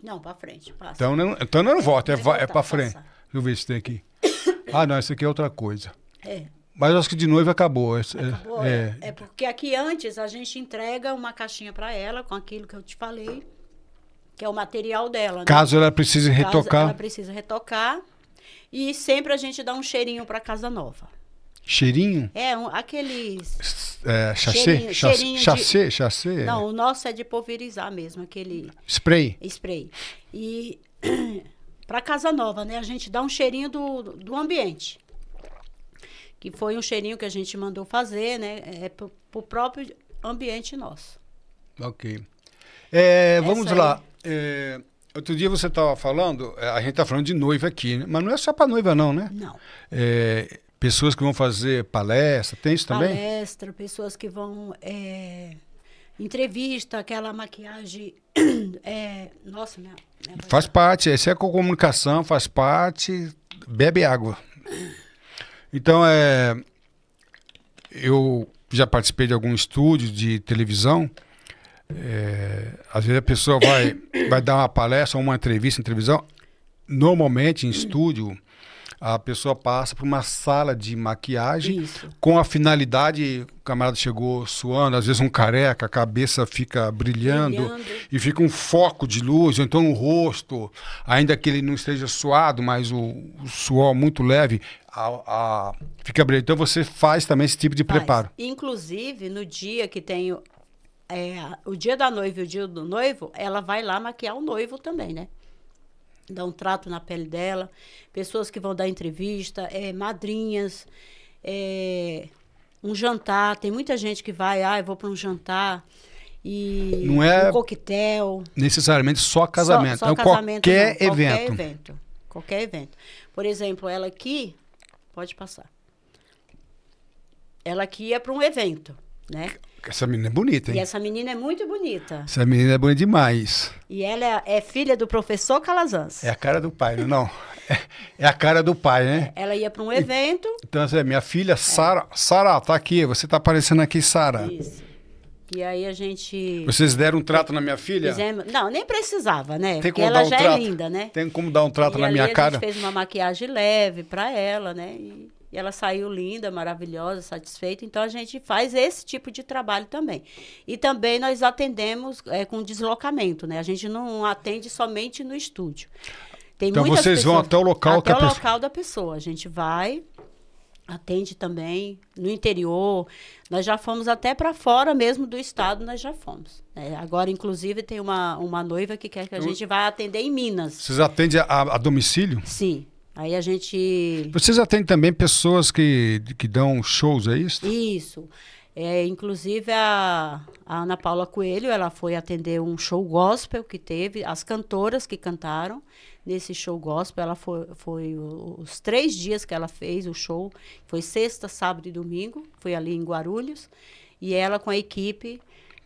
Não, pra frente. Passa. Então não, então não volta, é, voltar, é pra frente. Passar. Deixa eu ver se tem aqui. Ah, não, isso aqui é outra coisa. É. Mas acho que de noiva acabou. É, acabou é, é. é porque aqui antes a gente entrega uma caixinha para ela com aquilo que eu te falei que é o material dela. Né? Caso né? ela precise Caso retocar. Ela precisa retocar. E sempre a gente dá um cheirinho para casa nova. Cheirinho? É, um, aqueles. É, chachê? Cheirinho, cheirinho de... Não, o nosso é de pulverizar mesmo, aquele. Spray? Spray. E para casa nova, né? A gente dá um cheirinho do, do ambiente. Que foi um cheirinho que a gente mandou fazer, né? É pro, pro próprio ambiente nosso. Ok. É, vamos Essa lá. Aí. É, outro dia você estava falando, é, a gente está falando de noiva aqui, né? mas não é só para noiva, não, né? Não. É, pessoas que vão fazer palestra, tem isso também? Palestra, pessoas que vão. É, entrevista, aquela maquiagem. É, nossa, minha, minha Faz tá- parte, essa é a comunicação, faz parte, bebe água. Então, é, eu já participei de algum estúdio de televisão é, às vezes a pessoa vai, vai dar uma palestra ou uma entrevista em televisão. Normalmente, em estúdio, a pessoa passa por uma sala de maquiagem Isso. com a finalidade. O camarada chegou suando, às vezes um careca, a cabeça fica brilhando, brilhando. e fica um foco de luz, ou então o rosto, ainda que ele não esteja suado, mas o, o suor muito leve, a, a, fica brilhando. Então você faz também esse tipo de faz. preparo. Inclusive, no dia que tenho é, o dia da noiva e o dia do noivo, ela vai lá maquiar o noivo também, né? Dá um trato na pele dela, pessoas que vão dar entrevista, é, madrinhas, é, um jantar. Tem muita gente que vai, ah, eu vou para um jantar e não é um coquetel. Necessariamente só casamento, só, só né? casamento qualquer, evento. qualquer evento. Qualquer evento. Por exemplo, ela aqui, pode passar. Ela aqui é para um evento né? Essa menina é bonita, hein? E essa menina é muito bonita. Essa menina é bonita demais. E ela é, é filha do professor Calazans. É a cara do pai, não? é, é, é a cara do pai, né? Ela ia para um evento. E, então, é minha filha, Sara. Sara, tá aqui. Você tá aparecendo aqui, Sara. Isso. E aí a gente. Vocês deram um trato na minha filha? Fizemos... Não, nem precisava, né? Tem ela um já é trato. é linda, né? Tem como dar um trato e na minha a cara? A gente fez uma maquiagem leve para ela, né? E e ela saiu linda, maravilhosa, satisfeita. Então, a gente faz esse tipo de trabalho também. E também nós atendemos é, com deslocamento, né? A gente não atende somente no estúdio. Tem então, vocês pessoas, vão até o local até o pessoa... local da pessoa. A gente vai, atende também no interior. Nós já fomos até para fora mesmo do estado, nós já fomos. É, agora, inclusive, tem uma, uma noiva que quer que a gente vá atender em Minas. Vocês atendem a, a domicílio? Sim. Aí a gente. Vocês atendem também pessoas que, que dão shows, é isso? Isso. É, inclusive a, a, Ana Paula Coelho, ela foi atender um show gospel que teve, as cantoras que cantaram nesse show gospel, ela foi, foi os três dias que ela fez o show, foi sexta, sábado e domingo, foi ali em Guarulhos, e ela com a equipe,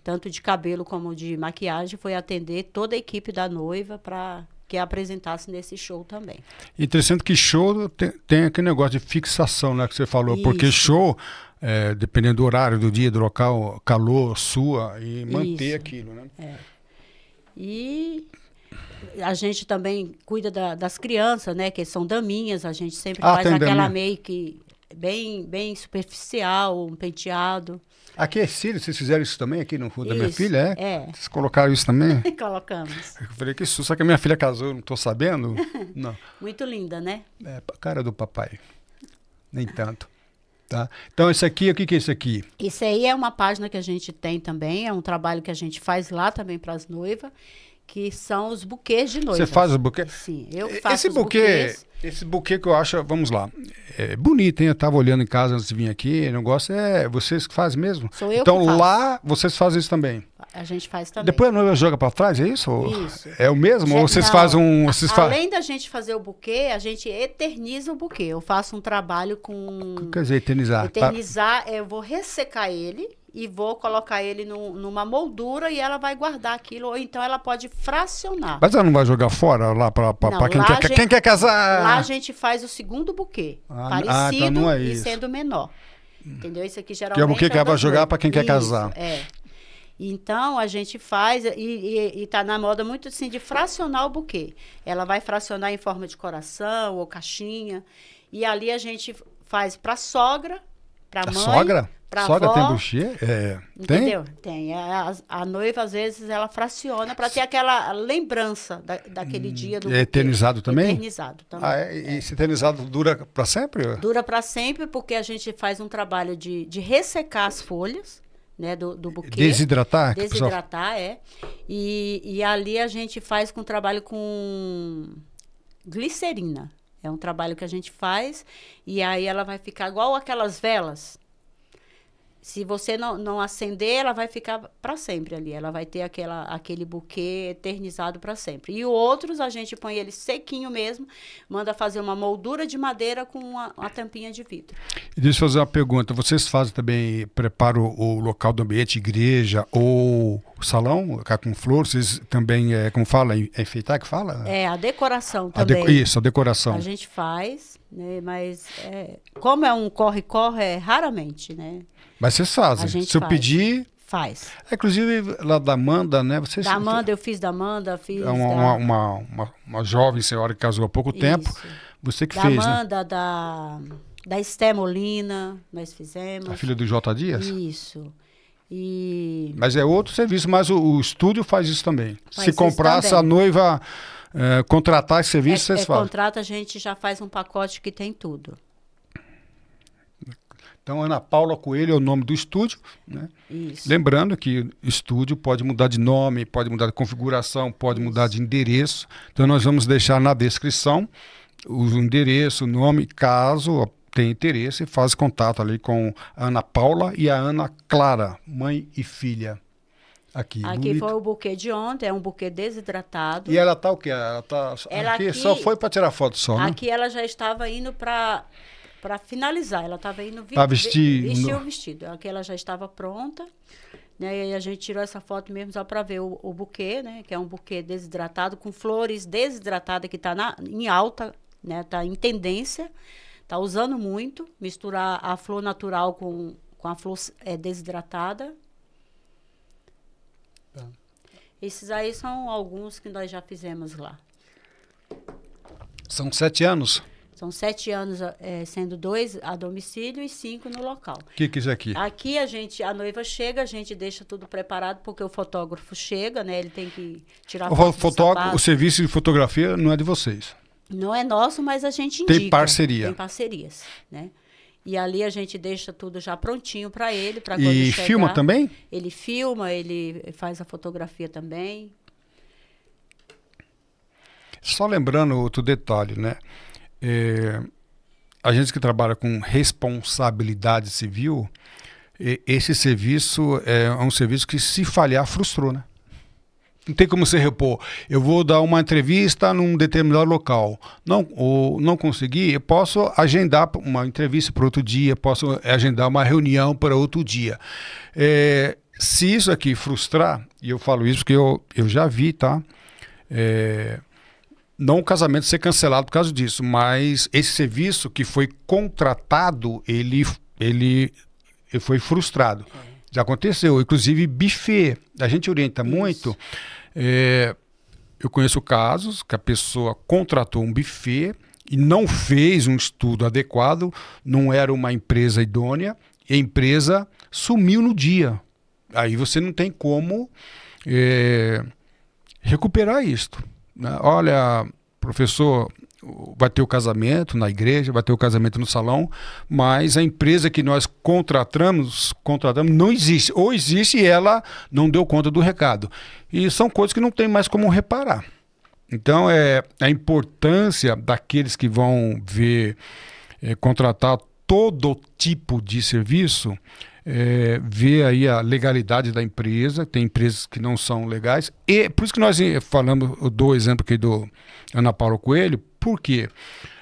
tanto de cabelo como de maquiagem, foi atender toda a equipe da noiva para que apresentasse nesse show também. Interessante que show tem, tem aquele negócio de fixação, né, que você falou, Isso. porque show é, dependendo do horário do dia, do local, calor, sua e manter Isso. aquilo, né? É. E a gente também cuida da, das crianças, né? Que são daminhas, a gente sempre ah, faz aquela daminha. make bem, bem superficial, um penteado. Aqui é cílio, vocês fizeram isso também aqui no fundo da Minha Filha, é? É. Vocês colocaram isso também? Colocamos. Eu falei, que isso só que a minha filha casou, não estou sabendo. não. Muito linda, né? É, cara do papai. Nem tanto. Tá? Então, isso aqui, o que, que é isso aqui? Isso aí é uma página que a gente tem também, é um trabalho que a gente faz lá também para as noivas, que são os buquês de noiva. Você faz o buquê? Sim, eu faço Esse buquê, buquês. Esse buquê que eu acho, vamos lá, é bonito, hein? Eu tava olhando em casa antes de vir aqui, não negócio é vocês que fazem mesmo? Sou eu Então lá vocês fazem isso também? A gente faz também. Depois a noiva joga para trás, é isso? Isso. É o mesmo? Ou vocês não, fazem um... Vocês a, além da gente fazer o buquê, a gente eterniza o buquê. Eu faço um trabalho com... O que quer dizer eternizar? Tá? Eternizar, eu vou ressecar ele e vou colocar ele no, numa moldura e ela vai guardar aquilo, ou então ela pode fracionar. Mas ela não vai jogar fora lá para quem, quer, quem quer casar? Lá a gente faz o segundo buquê, ah, parecido ah, então é e sendo menor. Entendeu? Isso aqui geralmente. Que é o buquê que ela é vai jogar para quem quer isso, casar. É. Então a gente faz e está na moda muito assim de fracionar o buquê. Ela vai fracionar em forma de coração ou caixinha e ali a gente faz para sogra, para mãe, sogra? Pra Sogra avó, tem buchê? É, entendeu? Tem? tem. A, a, noiva, às vezes, ela fraciona para ter aquela lembrança da, daquele hum. dia. Do é eternizado buquê. também? Eternizado também. Ah, é, é. Esse eternizado dura para sempre? É? Dura para sempre, porque a gente faz um trabalho de, de ressecar as folhas né, do, do buquê. Desidratar? Desidratar, é. E, e ali a gente faz com trabalho com glicerina. É um trabalho que a gente faz e aí ela vai ficar igual aquelas velas se você não, não acender, ela vai ficar para sempre ali. Ela vai ter aquela, aquele buquê eternizado para sempre. E outros, a gente põe ele sequinho mesmo, manda fazer uma moldura de madeira com uma, uma tampinha de vidro. E deixa eu fazer uma pergunta. Vocês fazem também, preparo o local do ambiente, igreja ou salão, com flor? Vocês também, é, como fala, é, é enfeitar que fala? É, a decoração também. A isso, a decoração. A gente faz, né, mas é, como é um corre-corre, é raramente, né? Mas vocês fazem. Se eu faz. pedir. Faz. É, inclusive, lá da Amanda, né? Vocês, da Amanda, eu fiz da Amanda, fiz. É uma, da... uma, uma, uma, uma jovem senhora que casou há pouco Isso. tempo. Você que da fez. Né? Amanda, né? Da da Esté Molina, nós fizemos. A filha do J. Dias? Isso. E... Mas é outro serviço, mas o, o estúdio faz isso também. Faz Se comprasse comprar, também. a noiva é, contratar esse serviço, é, vocês é, fazem. contrata, a gente já faz um pacote que tem tudo. Então, Ana Paula Coelho é o nome do estúdio. Né? Lembrando que estúdio pode mudar de nome, pode mudar de configuração, pode Isso. mudar de endereço. Então, nós vamos deixar na descrição o endereço, o nome, caso tenha interesse, faz contato ali com a Ana Paula e a Ana Clara, mãe e filha. Aqui, aqui foi o buquê de ontem, é um buquê desidratado. E ela tá o quê? Ela tá ela aqui, aqui só foi para tirar foto só, né? Aqui ela já estava indo para para finalizar, ela estava indo vi vestido. vestir o vestido. Aqui é ela já estava pronta. Né, e a gente tirou essa foto mesmo só para ver o, o, buquê, né? Que é um buquê desidratado, com flores desidratadas, que está em alta, né? Está em tendência, está usando muito. Misturar a flor natural com, com a flor é, desidratada. Tá. Esses aí são alguns que nós já fizemos lá. São sete anos? São sete anos, é, sendo dois a domicílio e cinco no local. O que, que é isso aqui? Aqui a gente, a noiva chega, a gente deixa tudo preparado, porque o fotógrafo chega, né? Ele tem que tirar o fotógrafo. O serviço de fotografia não é de vocês. Não é nosso, mas a gente indica. Tem parceria. Tem parcerias, né? E ali a gente deixa tudo já prontinho para ele, para quando E chegar, filma também? Ele filma, ele faz a fotografia também. Só lembrando outro detalhe, né? é, a gente que trabalha com responsabilidade civil, esse serviço é, é um serviço que, se falhar, frustrou, né? Não tem como você repor. Eu vou dar uma entrevista num determinado local. Não, ou não consegui, eu posso agendar uma entrevista para outro dia, posso agendar uma reunião para outro dia. É, se isso aqui frustrar, e eu falo isso porque eu, eu já vi, tá? É, não o casamento ser cancelado por causa disso, mas esse serviço que foi contratado, ele, ele, ele foi frustrado. Já aconteceu, inclusive buffet. A gente orienta Isso. muito. É, eu conheço casos que a pessoa contratou um buffet e não fez um estudo adequado, não era uma empresa idônea, e a empresa sumiu no dia. Aí você não tem como é, recuperar isto. Né? Olha, professor, vai ter o casamento na igreja, vai ter o casamento no salão, mas a empresa que nós contratamos, contratamos não existe. Ou existe e ela não deu conta do recado. E são coisas que não tem mais como reparar. Então, é a importância daqueles que vão ver, é, contratar todo tipo de serviço, é, ver aí a legalidade da empresa, tem empresas que não são legais. E por isso que nós eh, falamos, eu dou o exemplo aqui do Ana Paula Coelho, porque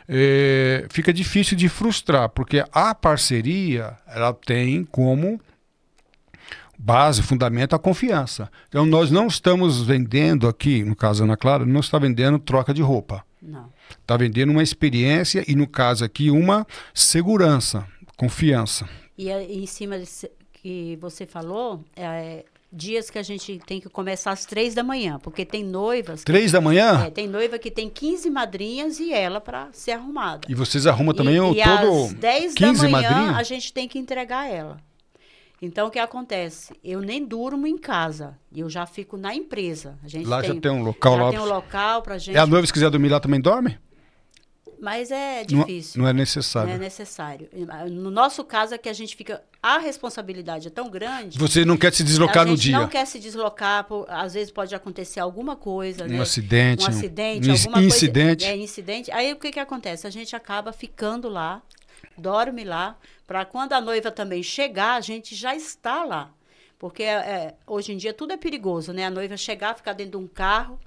É, fica difícil de frustrar, porque a parceria ela tem como base, fundamento, a confiança. Então nós não estamos vendendo aqui, no caso Ana Clara, não está vendendo troca de roupa. Não. Está vendendo uma experiência e, no caso aqui, uma segurança, confiança. E é, em cima desse, que você falou, é, dias que a gente tem que começar às três da manhã, porque tem noivas. Três que, da manhã? É, tem noiva que tem 15 madrinhas e ela para ser arrumada. E vocês arrumam também e, o e todo. Às 10 da manhã madrinha? a gente tem que entregar ela. Então o que acontece? Eu nem durmo em casa, eu já fico na empresa. A gente lá tem, já tem um local já lá. Tem um local pra é gente. E a noiva se quiser dormir lá também dorme? Mas é, é- difícil. Não, não é necessário. Não é necessário. No nosso caso é que a gente fica. A responsabilidade é tão grande. Você não quer se deslocar no dia. não quer se deslocar. Por, às vezes pode acontecer alguma coisa. Um né? acidente. Um acidente, um alguma incidente. Coisa, é, incidente. Aí o que, que acontece? A gente acaba ficando lá, dorme lá, para quando a noiva também chegar, a gente já está lá. Porque é, é, hoje em dia tudo é perigoso, né? A noiva chegar, ficar dentro de um carro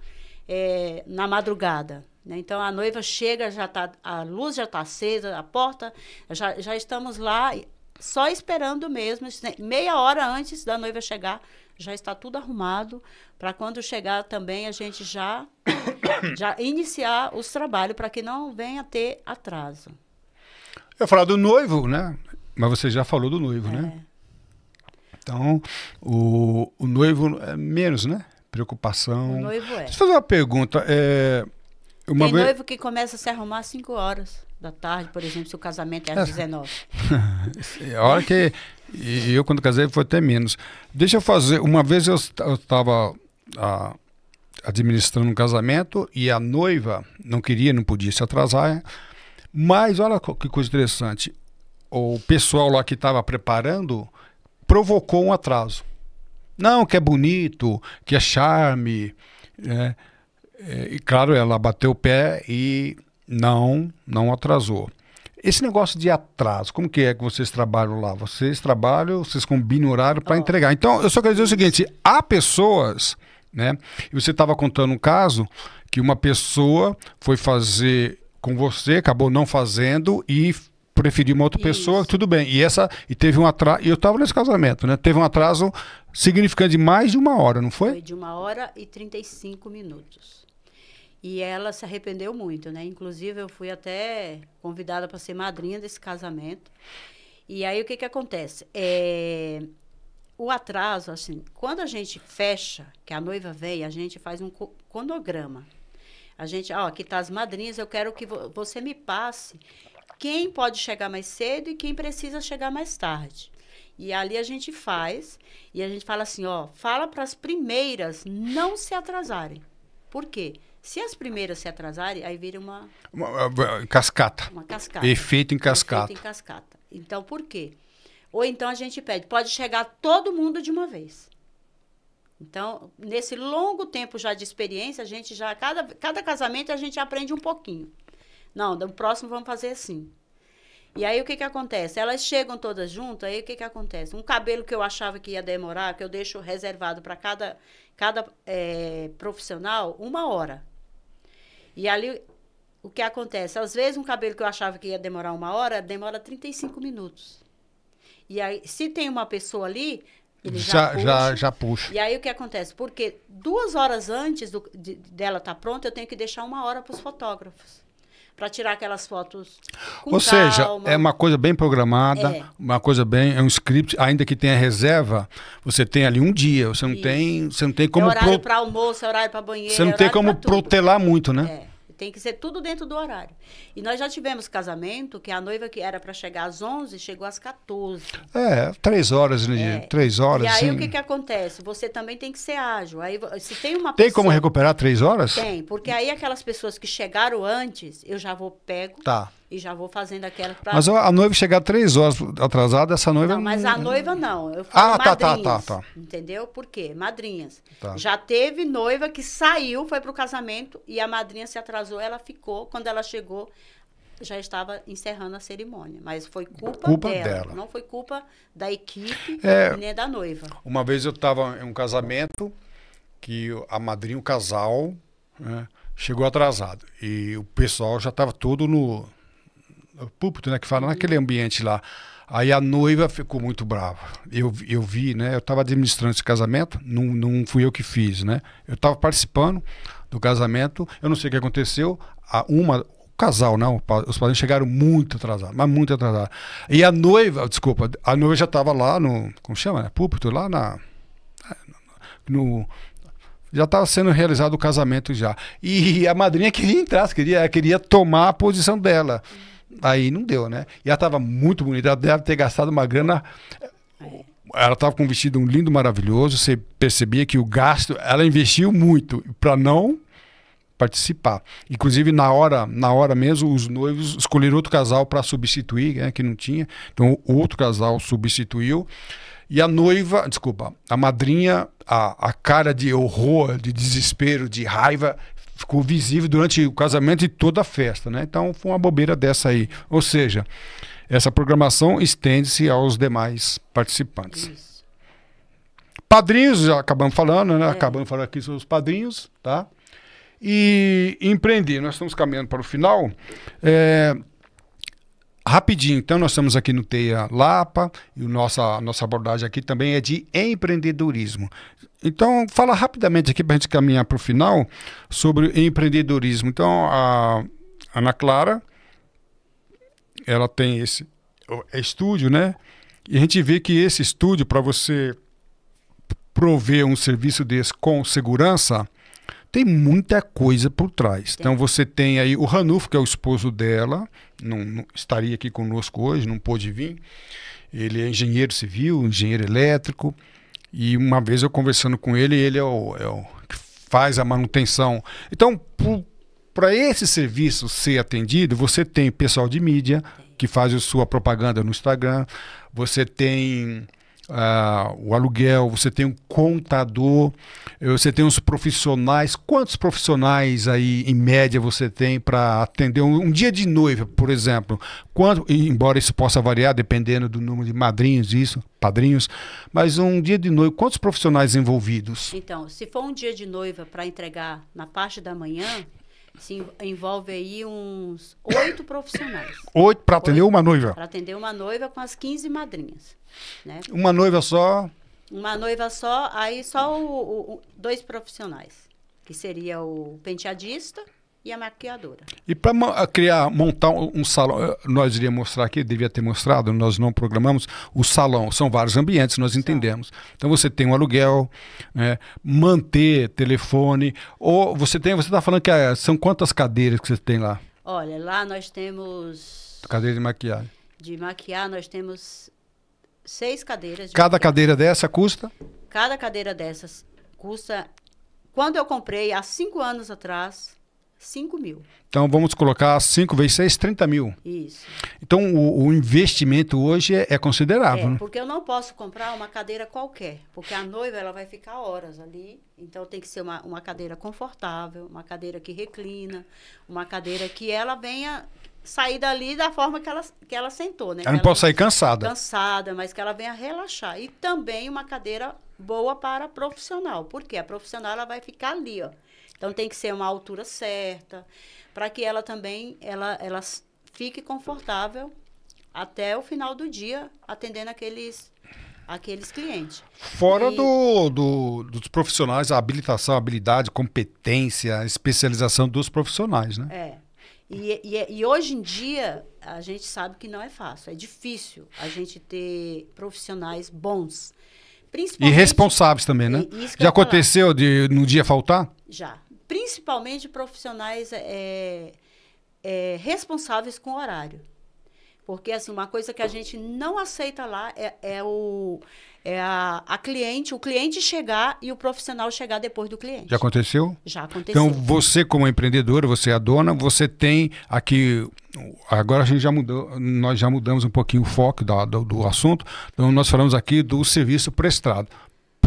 é, na madrugada. Né? Então a noiva chega, já tá, a luz já está acesa, a porta, já, já estamos lá só esperando mesmo, meia hora antes da noiva chegar, já está tudo arrumado para quando chegar também a gente já já iniciar os trabalhos para que não venha ter atraso. Eu falar do noivo, né? Mas você já falou do noivo, é. né? Então, o, o noivo é menos, né? Preocupação. O noivo é. Deixa eu fazer uma pergunta. É, uma Tem vez... noivo que começa a se arrumar às 5 horas da tarde, por exemplo, se o casamento é às 19. É, a hora que. E eu, quando casei, foi até menos. Deixa eu fazer. Uma vez eu estava ah, administrando um casamento e a noiva não queria, não podia se atrasar. Mas olha que coisa interessante. O pessoal lá que estava preparando provocou um atraso. Não, que é bonito, que é charme. Né? É, e claro, ela bateu o pé e não, não atrasou. Esse negócio de atraso, como que é que vocês trabalham lá? Vocês trabalham, vocês combinam horário para oh. entregar. Então, eu só quero dizer o seguinte: há pessoas, né? E você estava contando um caso que uma pessoa foi fazer com você, acabou não fazendo e preferiu uma outra Isso. pessoa, tudo bem. E essa e teve um atraso, e eu estava nesse casamento, né? Teve um atraso significante de mais de uma hora, não foi? Foi de uma hora e 35 minutos. E ela se arrependeu muito, né? Inclusive, eu fui até convidada para ser madrinha desse casamento. E aí, o que, que acontece? É, o atraso, assim, quando a gente fecha, que é a noiva vem, a gente faz um cronograma. A gente, ó, aqui tá as madrinhas, eu quero que vo você me passe quem pode chegar mais cedo e quem precisa chegar mais tarde. E ali a gente faz, e a gente fala assim, ó, fala para as primeiras não se atrasarem. Por quê? Se as primeiras se atrasarem, aí vira uma... Uma, uma cascata. Uma cascata. Efeito em cascata. Efeito em cascata. Então, por quê? Ou então a gente pede, pode chegar todo mundo de uma vez. Então, nesse longo tempo já de experiência, a gente já, cada, cada casamento a gente aprende um pouquinho. Não, no próximo vamos fazer assim. E aí o que que acontece? Elas chegam todas juntas, aí o que que acontece? Um cabelo que eu achava que ia demorar, que eu deixo reservado para cada, cada é, profissional, uma hora. E ali, o que acontece? Às vezes, um cabelo que eu achava que ia demorar uma hora, demora 35 minutos. E aí, se tem uma pessoa ali, ele já, já, puxa. Já, já puxa. E aí, o que acontece? Porque duas horas antes do, de, dela estar tá pronta, eu tenho que deixar uma hora para os fotógrafos para tirar aquelas fotos. Com Ou calma. seja, é uma coisa bem programada, é. uma coisa bem, é um script, ainda que tenha reserva, você tem ali um dia, você não Isso. tem, você não tem como é horário pro... para almoço, é horário para banheiro, Você não é tem como protelar muito, né? É. Tem que ser tudo dentro do horário. E nós já tivemos casamento que a noiva que era para chegar às 11 chegou às 14. É, três horas, né? Três horas. E aí sim. o que, que acontece? Você também tem que ser ágil. Aí, se tem uma Tem pessoa... como recuperar três horas? Tem, porque aí aquelas pessoas que chegaram antes, eu já vou pego. Tá e já vou fazendo aquela pra... Mas a noiva chegar três horas atrasada, essa noiva... Não, mas a noiva não. Eu falo ah, tá, tá, tá, tá, Entendeu? Por quê? Madrinhas. Tá. Já teve noiva que saiu, foi pro casamento e a madrinha se atrasou, ela ficou. Quando ela chegou, já estava encerrando a cerimônia, mas foi culpa, culpa dela, dela, Não foi culpa da equipe é, nem da noiva. Uma vez eu estava em um casamento que a madrinha, o casal, né, chegou atrasado. E o pessoal já estava todo no, púlpito, né, que fala uhum. naquele ambiente lá. Aí a noiva ficou muito brava. Eu, eu vi, né? Eu estava administrando esse casamento, não, não fui eu que fiz, né? Eu estava participando do casamento, eu não sei o que aconteceu. A uma, o casal, não, né, os padrinhos chegaram muito atrasados, mas muito atrasados. E a noiva, desculpa, a noiva já estava lá no, como chama, né? Púlpito, lá na. No, já estava sendo realizado o casamento já. E a madrinha queria entrar, queria, queria tomar a posição dela. Uhum. Aí não deu, né? E ela tava muito bonita, ela deve ter gastado uma grana. Eh, ela tava com um vestido lindo, maravilhoso. Você percebia que o gasto, ela investiu muito para não participar. Inclusive na hora, na hora mesmo, os noivos escolheram outro casal para substituir, né, que não tinha. Então outro casal substituiu. E a noiva, desculpa, a madrinha, a, a cara de horror, de desespero, de raiva ficou visível durante o casamento e toda a festa, né? Então foi uma bobeira dessa aí. Ou seja, essa programação estende-se aos demais participantes. Isso. Padrinhos, já acabamos falando, né? É. Acabamos falando aqui sobre os padrinhos, tá? E empreender, nós estamos caminhando para o final. É, Rapidinho, então nós estamos aqui no Teia Lapa e nossa, nossa abordagem aqui também é de empreendedorismo. Então, fala rapidamente aqui para a gente caminhar para o final sobre empreendedorismo. Então, a Ana Clara, ela tem esse é estúdio, né? E a gente vê que esse estúdio, para você prover um serviço desse com segurança, tem muita coisa por trás. Então, você tem aí o Ranulfo, que é o esposo dela, não, não estaria aqui conosco hoje, não pôde vir. Ele é engenheiro civil, engenheiro elétrico. E uma vez eu conversando com ele, ele é o, é o que faz a manutenção. Então, para esse serviço ser atendido, você tem pessoal de mídia que faz a sua propaganda no Instagram, você tem ah, o aluguel, você tem um contador, eh, você tem os profissionais. Quantos profissionais aí, em média, você tem para atender um, um, dia de noiva, por exemplo? Quanto, embora isso possa variar dependendo do número de madrinhos, isso, padrinhos, mas um dia de noiva, quantos profissionais envolvidos? Então, se for um dia de noiva para entregar na parte da manhã, se envolve aí uns oito profissionais. Oito para atender oito, uma noiva? Para atender uma noiva com as 15 madrinhas. Né? Uma noiva só? Uma noiva só, aí só o, o, dois profissionais, que seria o penteadista e a maquiadora. E para criar, montar um salão, eh, nós iria mostrar aqui, devia ter mostrado, nós não programamos, o salão, são vários ambientes, nós entendemos. Então você tem um aluguel, é, manter telefone, ou você tem, você está falando que eh, são quantas cadeiras que você tem lá? Olha, lá nós temos... Cadeira de maquiagem. De maquiar nós temos seis cadeiras. Cada maquiagem. cadeira dessa custa? Cada cadeira dessas custa... Quando eu comprei, há cinco anos atrás, 5 mil. Então vamos colocar 5 vezes 6, 30 mil. Isso. Então o, o investimento hoje é, é considerável. É, né? Porque eu não posso comprar uma cadeira qualquer, porque a noiva ela vai ficar horas ali. Então tem que ser uma, uma cadeira confortável, uma cadeira que reclina, uma cadeira que ela venha sair dali da forma que ela, que ela sentou, né? Ela não pode sair cansada. Cansada, mas que ela venha relaxar. E também uma cadeira boa para profissional, porque a profissional ela vai ficar ali, ó então tem que ser uma altura certa, para que ela também ela, ela fique confortável até o final do dia atendendo aqueles aqueles clientes. Fora e... do, do, dos profissionais, a habilitação, habilidade, competência, especialização dos profissionais, né? É. E, e, e, hoje em dia, a gente sabe que não é fácil, é difícil a gente ter profissionais bons. Principalmente... E responsáveis também, né? Já aconteceu falar. de no dia faltar? Já principalmente profissionais é, é, responsáveis com horário. Porque, assim, uma coisa que a gente não aceita lá é, é o, é a, a, cliente, o cliente chegar e o profissional chegar depois do cliente. Já aconteceu? Já aconteceu. Então, você como empreendedora, você é a dona, você tem aqui... Agora a gente já mudou, nós já mudamos um pouquinho o foco da, do, do assunto. Então, nós falamos aqui do serviço prestado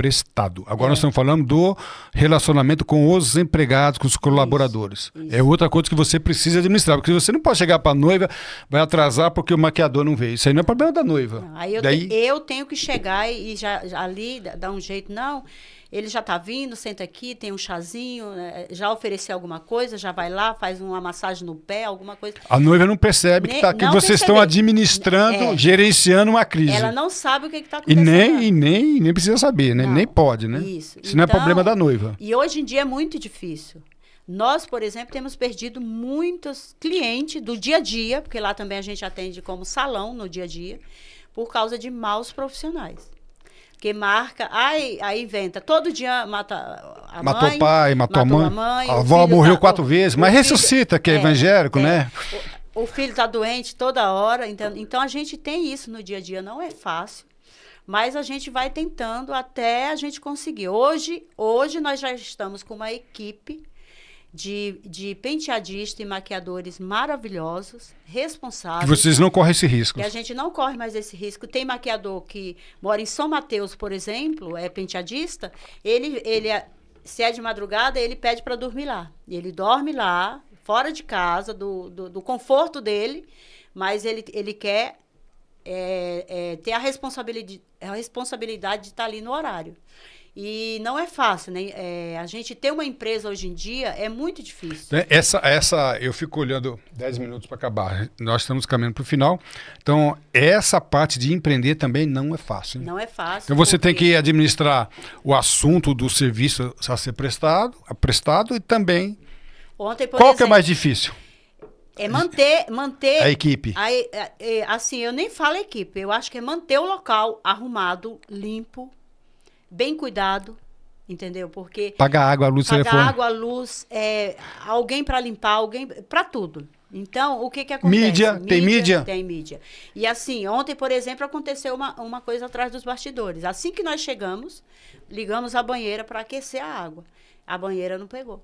prestado. Agora é. nós estamos falando do relacionamento com os empregados, com os colaboradores. Isso, isso. É outra coisa que você precisa administrar, porque você não pode chegar para a noiva, vai atrasar porque o maquiador não veio. Isso aí não é problema da noiva. Não, aí eu, Daí... te, eu tenho que chegar e já, já ali dar um jeito, não ele já está vindo, senta aqui, tem um chazinho, né? já ofereceu alguma coisa, já vai lá, faz uma massagem no pé, alguma coisa. A noiva não percebe nem, que, tá, que vocês percebe. estão administrando, é. gerenciando uma crise. Ela não sabe o que está acontecendo. E nem, e nem, nem precisa saber, né? Nem pode, né? Isso. Isso então, não é então, problema da noiva. E hoje em dia é muito difícil. Nós, por exemplo, temos perdido muitos clientes do dia a dia, porque lá também a gente atende como salão no dia a dia, por causa de maus profissionais que marca, aí, aí inventa. Todo dia mata a mãe. Matou o pai, matou, matou a mãe. A, mãe, a avó morreu tá, quatro o, vezes, mas filho, ressuscita, que é, é evangélico, é. né? O, o filho está doente toda hora. Então, então a gente tem isso no dia a dia, não é fácil. Mas a gente vai tentando até a gente conseguir. Hoje, hoje nós já estamos com uma equipe de, de penteadista e maquiadores maravilhosos, responsáveis. Que vocês não correm esse risco. E a gente não corre mais esse risco. Tem maquiador que mora em São Mateus, por exemplo, é penteadista, ele, ele é, se é de madrugada, ele pede para dormir lá. Ele dorme lá, fora de casa, do, do, do conforto dele, mas ele, ele quer é, é, ter a responsabilidade, a responsabilidade de estar tá ali no horário. E não é fácil, né? É, a gente ter uma empresa hoje em dia é muito difícil. Né? Essa, essa eu fico olhando 10 minutos para acabar. Nós estamos caminhando para o final. Então, essa parte de empreender também não é fácil. Não é fácil. Então, você porque... tem que administrar o assunto do serviço a ser prestado, a prestado e também. Ontem, Qual exemplo, que é mais difícil? É manter, manter a equipe. A, a, é, a, é, assim, eu nem falo equipe, eu acho que é manter o local arrumado, limpo, bem cuidado, entendeu? Porque pagar água, luz, pagar telefone. água, luz, é, alguém para limpar, alguém para tudo. Então, o que que acontece? Mídia, mídia, tem mídia? Tem mídia. E assim, ontem, por exemplo, aconteceu uma, uma coisa atrás dos bastidores. Assim que nós chegamos, ligamos a banheira para aquecer a água. A banheira não pegou.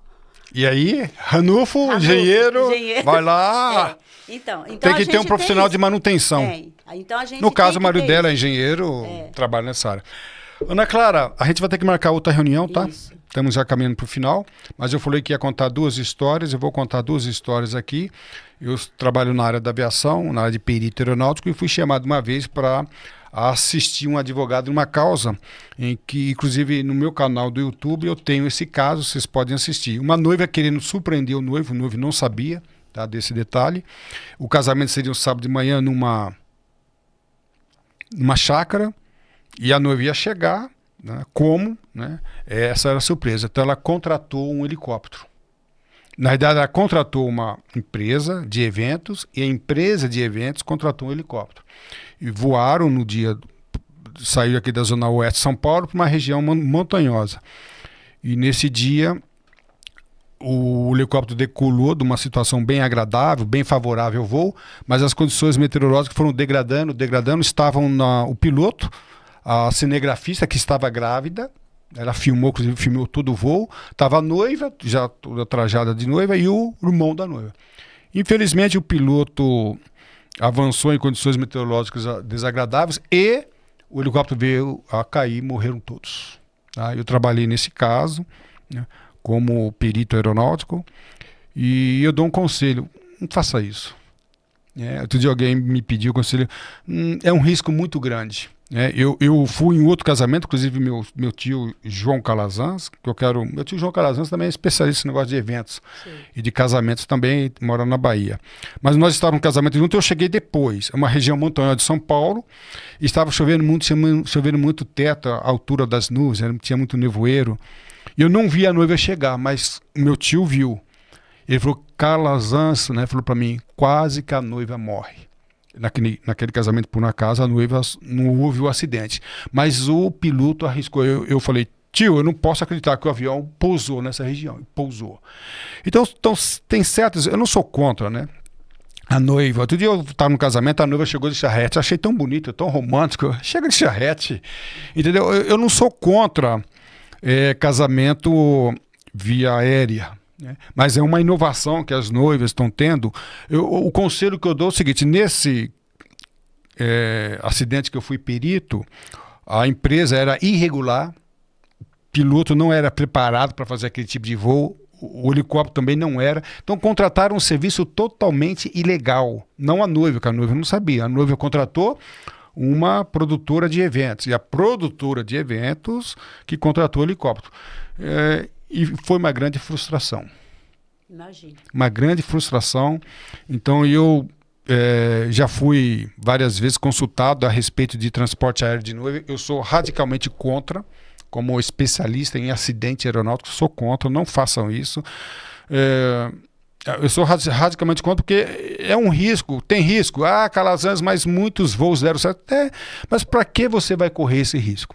E aí, Ranulfo, engenheiro, engenheiro, vai lá. É. Então, então, tem que ter um profissional de manutenção. Tem. Então, a gente no caso, o marido dela isso. é engenheiro, é. trabalha nessa área. Ana Clara, a gente vai ter que marcar outra reunião, tá? Isso. Estamos já caminhando para o final, mas eu falei que ia contar duas histórias, eu vou contar duas histórias aqui. Eu trabalho na área da aviação, na área de perito aeronáutico, e fui chamado uma vez para assistir um advogado em uma causa em que, inclusive, no meu canal do YouTube eu tenho esse caso, vocês podem assistir. Uma noiva querendo surpreender o noivo, o noivo não sabia tá, desse detalhe. O casamento seria um sábado de manhã numa, numa chácara. E a noiva ia chegar, né? como? Né? Essa era a surpresa. Então ela contratou um helicóptero. Na verdade, ela contratou uma empresa de eventos e a empresa de eventos contratou um helicóptero. E voaram no dia, saiu aqui da Zona Oeste de São Paulo para uma região montanhosa. E nesse dia, o helicóptero decolou de uma situação bem agradável, bem favorável ao voo, mas as condições meteorológicas foram degradando, degradando, estavam na, o piloto a cinegrafista que estava grávida, ela filmou, inclusive filmou todo o voo, estava noiva, já toda trajada de noiva, e o irmão da noiva. Infelizmente, o piloto avançou em condições meteorológicas ah, desagradáveis e o helicóptero veio a cair, morreram todos. Tá? Eu trabalhei nesse caso né, como perito aeronáutico e eu dou um conselho: não faça isso. É, outro dia alguém me pediu conselho, hum, é um risco muito grande. É, eu, eu fui em outro casamento, inclusive meu, meu tio João Calazans, que eu quero. Meu tio João Calazans também é especialista em negócio de eventos Sim. e de casamentos também, mora na Bahia. Mas nós estávamos no casamento junto, eu cheguei depois, é uma região montanhosa de São Paulo, estava chovendo muito, chovendo muito teto, a altura das nuvens, tinha muito nevoeiro. E eu não vi a noiva chegar, mas meu tio viu. Ele falou, Calazans, né? Falou para mim, quase que a noiva morre naquele, naquele casamento, por na casa a noiva não houve o acidente. Mas o piloto arriscou. Eu, eu falei, tio, eu não posso acreditar que o avião pousou nessa região. Pousou. Então, então tem certas. Eu não sou contra, né? A noiva. Outro dia eu estava no casamento, a noiva chegou de charrete. Achei tão bonito, tão romântico. Chega de charrete. Entendeu? Eu, eu não sou contra é, casamento via aérea. Né? Mas é uma inovação que as noivas estão tendo. Eu, o conselho que eu dou é o seguinte: nesse é, acidente que eu fui perito, a empresa era irregular, o piloto não era preparado para fazer aquele tipo de voo, o helicóptero também não era. Então contrataram um serviço totalmente ilegal. Não a noiva, que a noiva não sabia. A noiva contratou uma produtora de eventos. E a produtora de eventos que contratou o helicóptero. É, e foi uma grande frustração. Imagina. Uma grande frustração. Então eu é, já fui várias vezes consultado a respeito de transporte aéreo de nuvem. Eu sou radicalmente contra, como especialista em acidente aeronáutico, sou contra, não façam isso. É, eu sou radicalmente contra porque é um risco, tem risco. Ah, Calazans, mas muitos voos deram certo. É, mas para que você vai correr esse risco?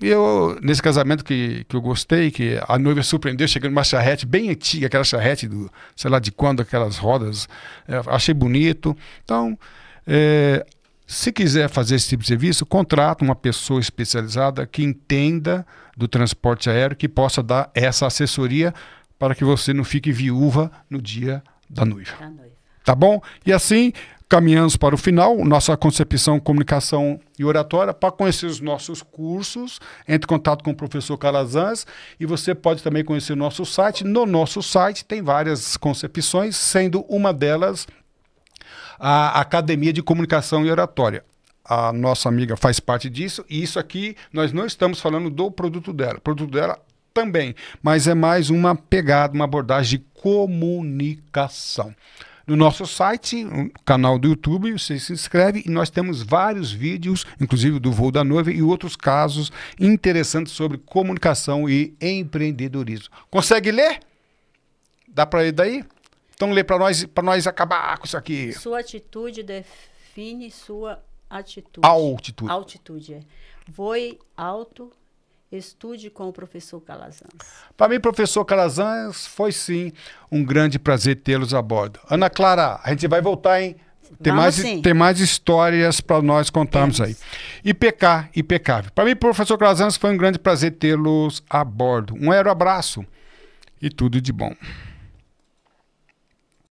E eu, nesse casamento que, que eu gostei, que a noiva surpreendeu chegando uma charrete bem antiga, aquela charrete do, sei lá de quando, aquelas rodas, é, achei bonito. Então, é, se quiser fazer esse tipo de serviço, contrata uma pessoa especializada que entenda do transporte aéreo, que possa dar essa assessoria para que você não fique viúva no dia da noiva. Da noiva. Tá bom? E assim caminhamos para o final, nossa concepção, comunicação e oratória. Para conhecer os nossos cursos, entre em contato com o professor Calazans e você pode também conhecer o nosso site. No nosso site tem várias concepções, sendo uma delas a Academia de Comunicação e Oratória a nossa amiga faz parte disso, e isso aqui nós não estamos falando do produto dela. O produto dela também, mas é mais uma pegada, uma abordagem de comunicação no nosso site, no canal do YouTube, você se inscreve e nós temos vários vídeos, inclusive do voo da noiva e outros casos interessantes sobre comunicação e empreendedorismo. Consegue ler? Dá para ler daí? Então lê para nós, para nós acabar com isso aqui. Sua atitude define sua atitude. Altitude. Altitude, é. Voe alto Estude com o professor Calazans. Para mim, professor Calazans, foi sim um grande prazer tê-los a bordo. Ana Clara, a gente vai voltar, hein? Tem, Vamos mais, tem mais histórias para nós contarmos Temos. aí. Ipecá, impecável. Para mim, professor Calazans, foi um grande prazer tê-los a bordo. Um aero abraço e tudo de bom.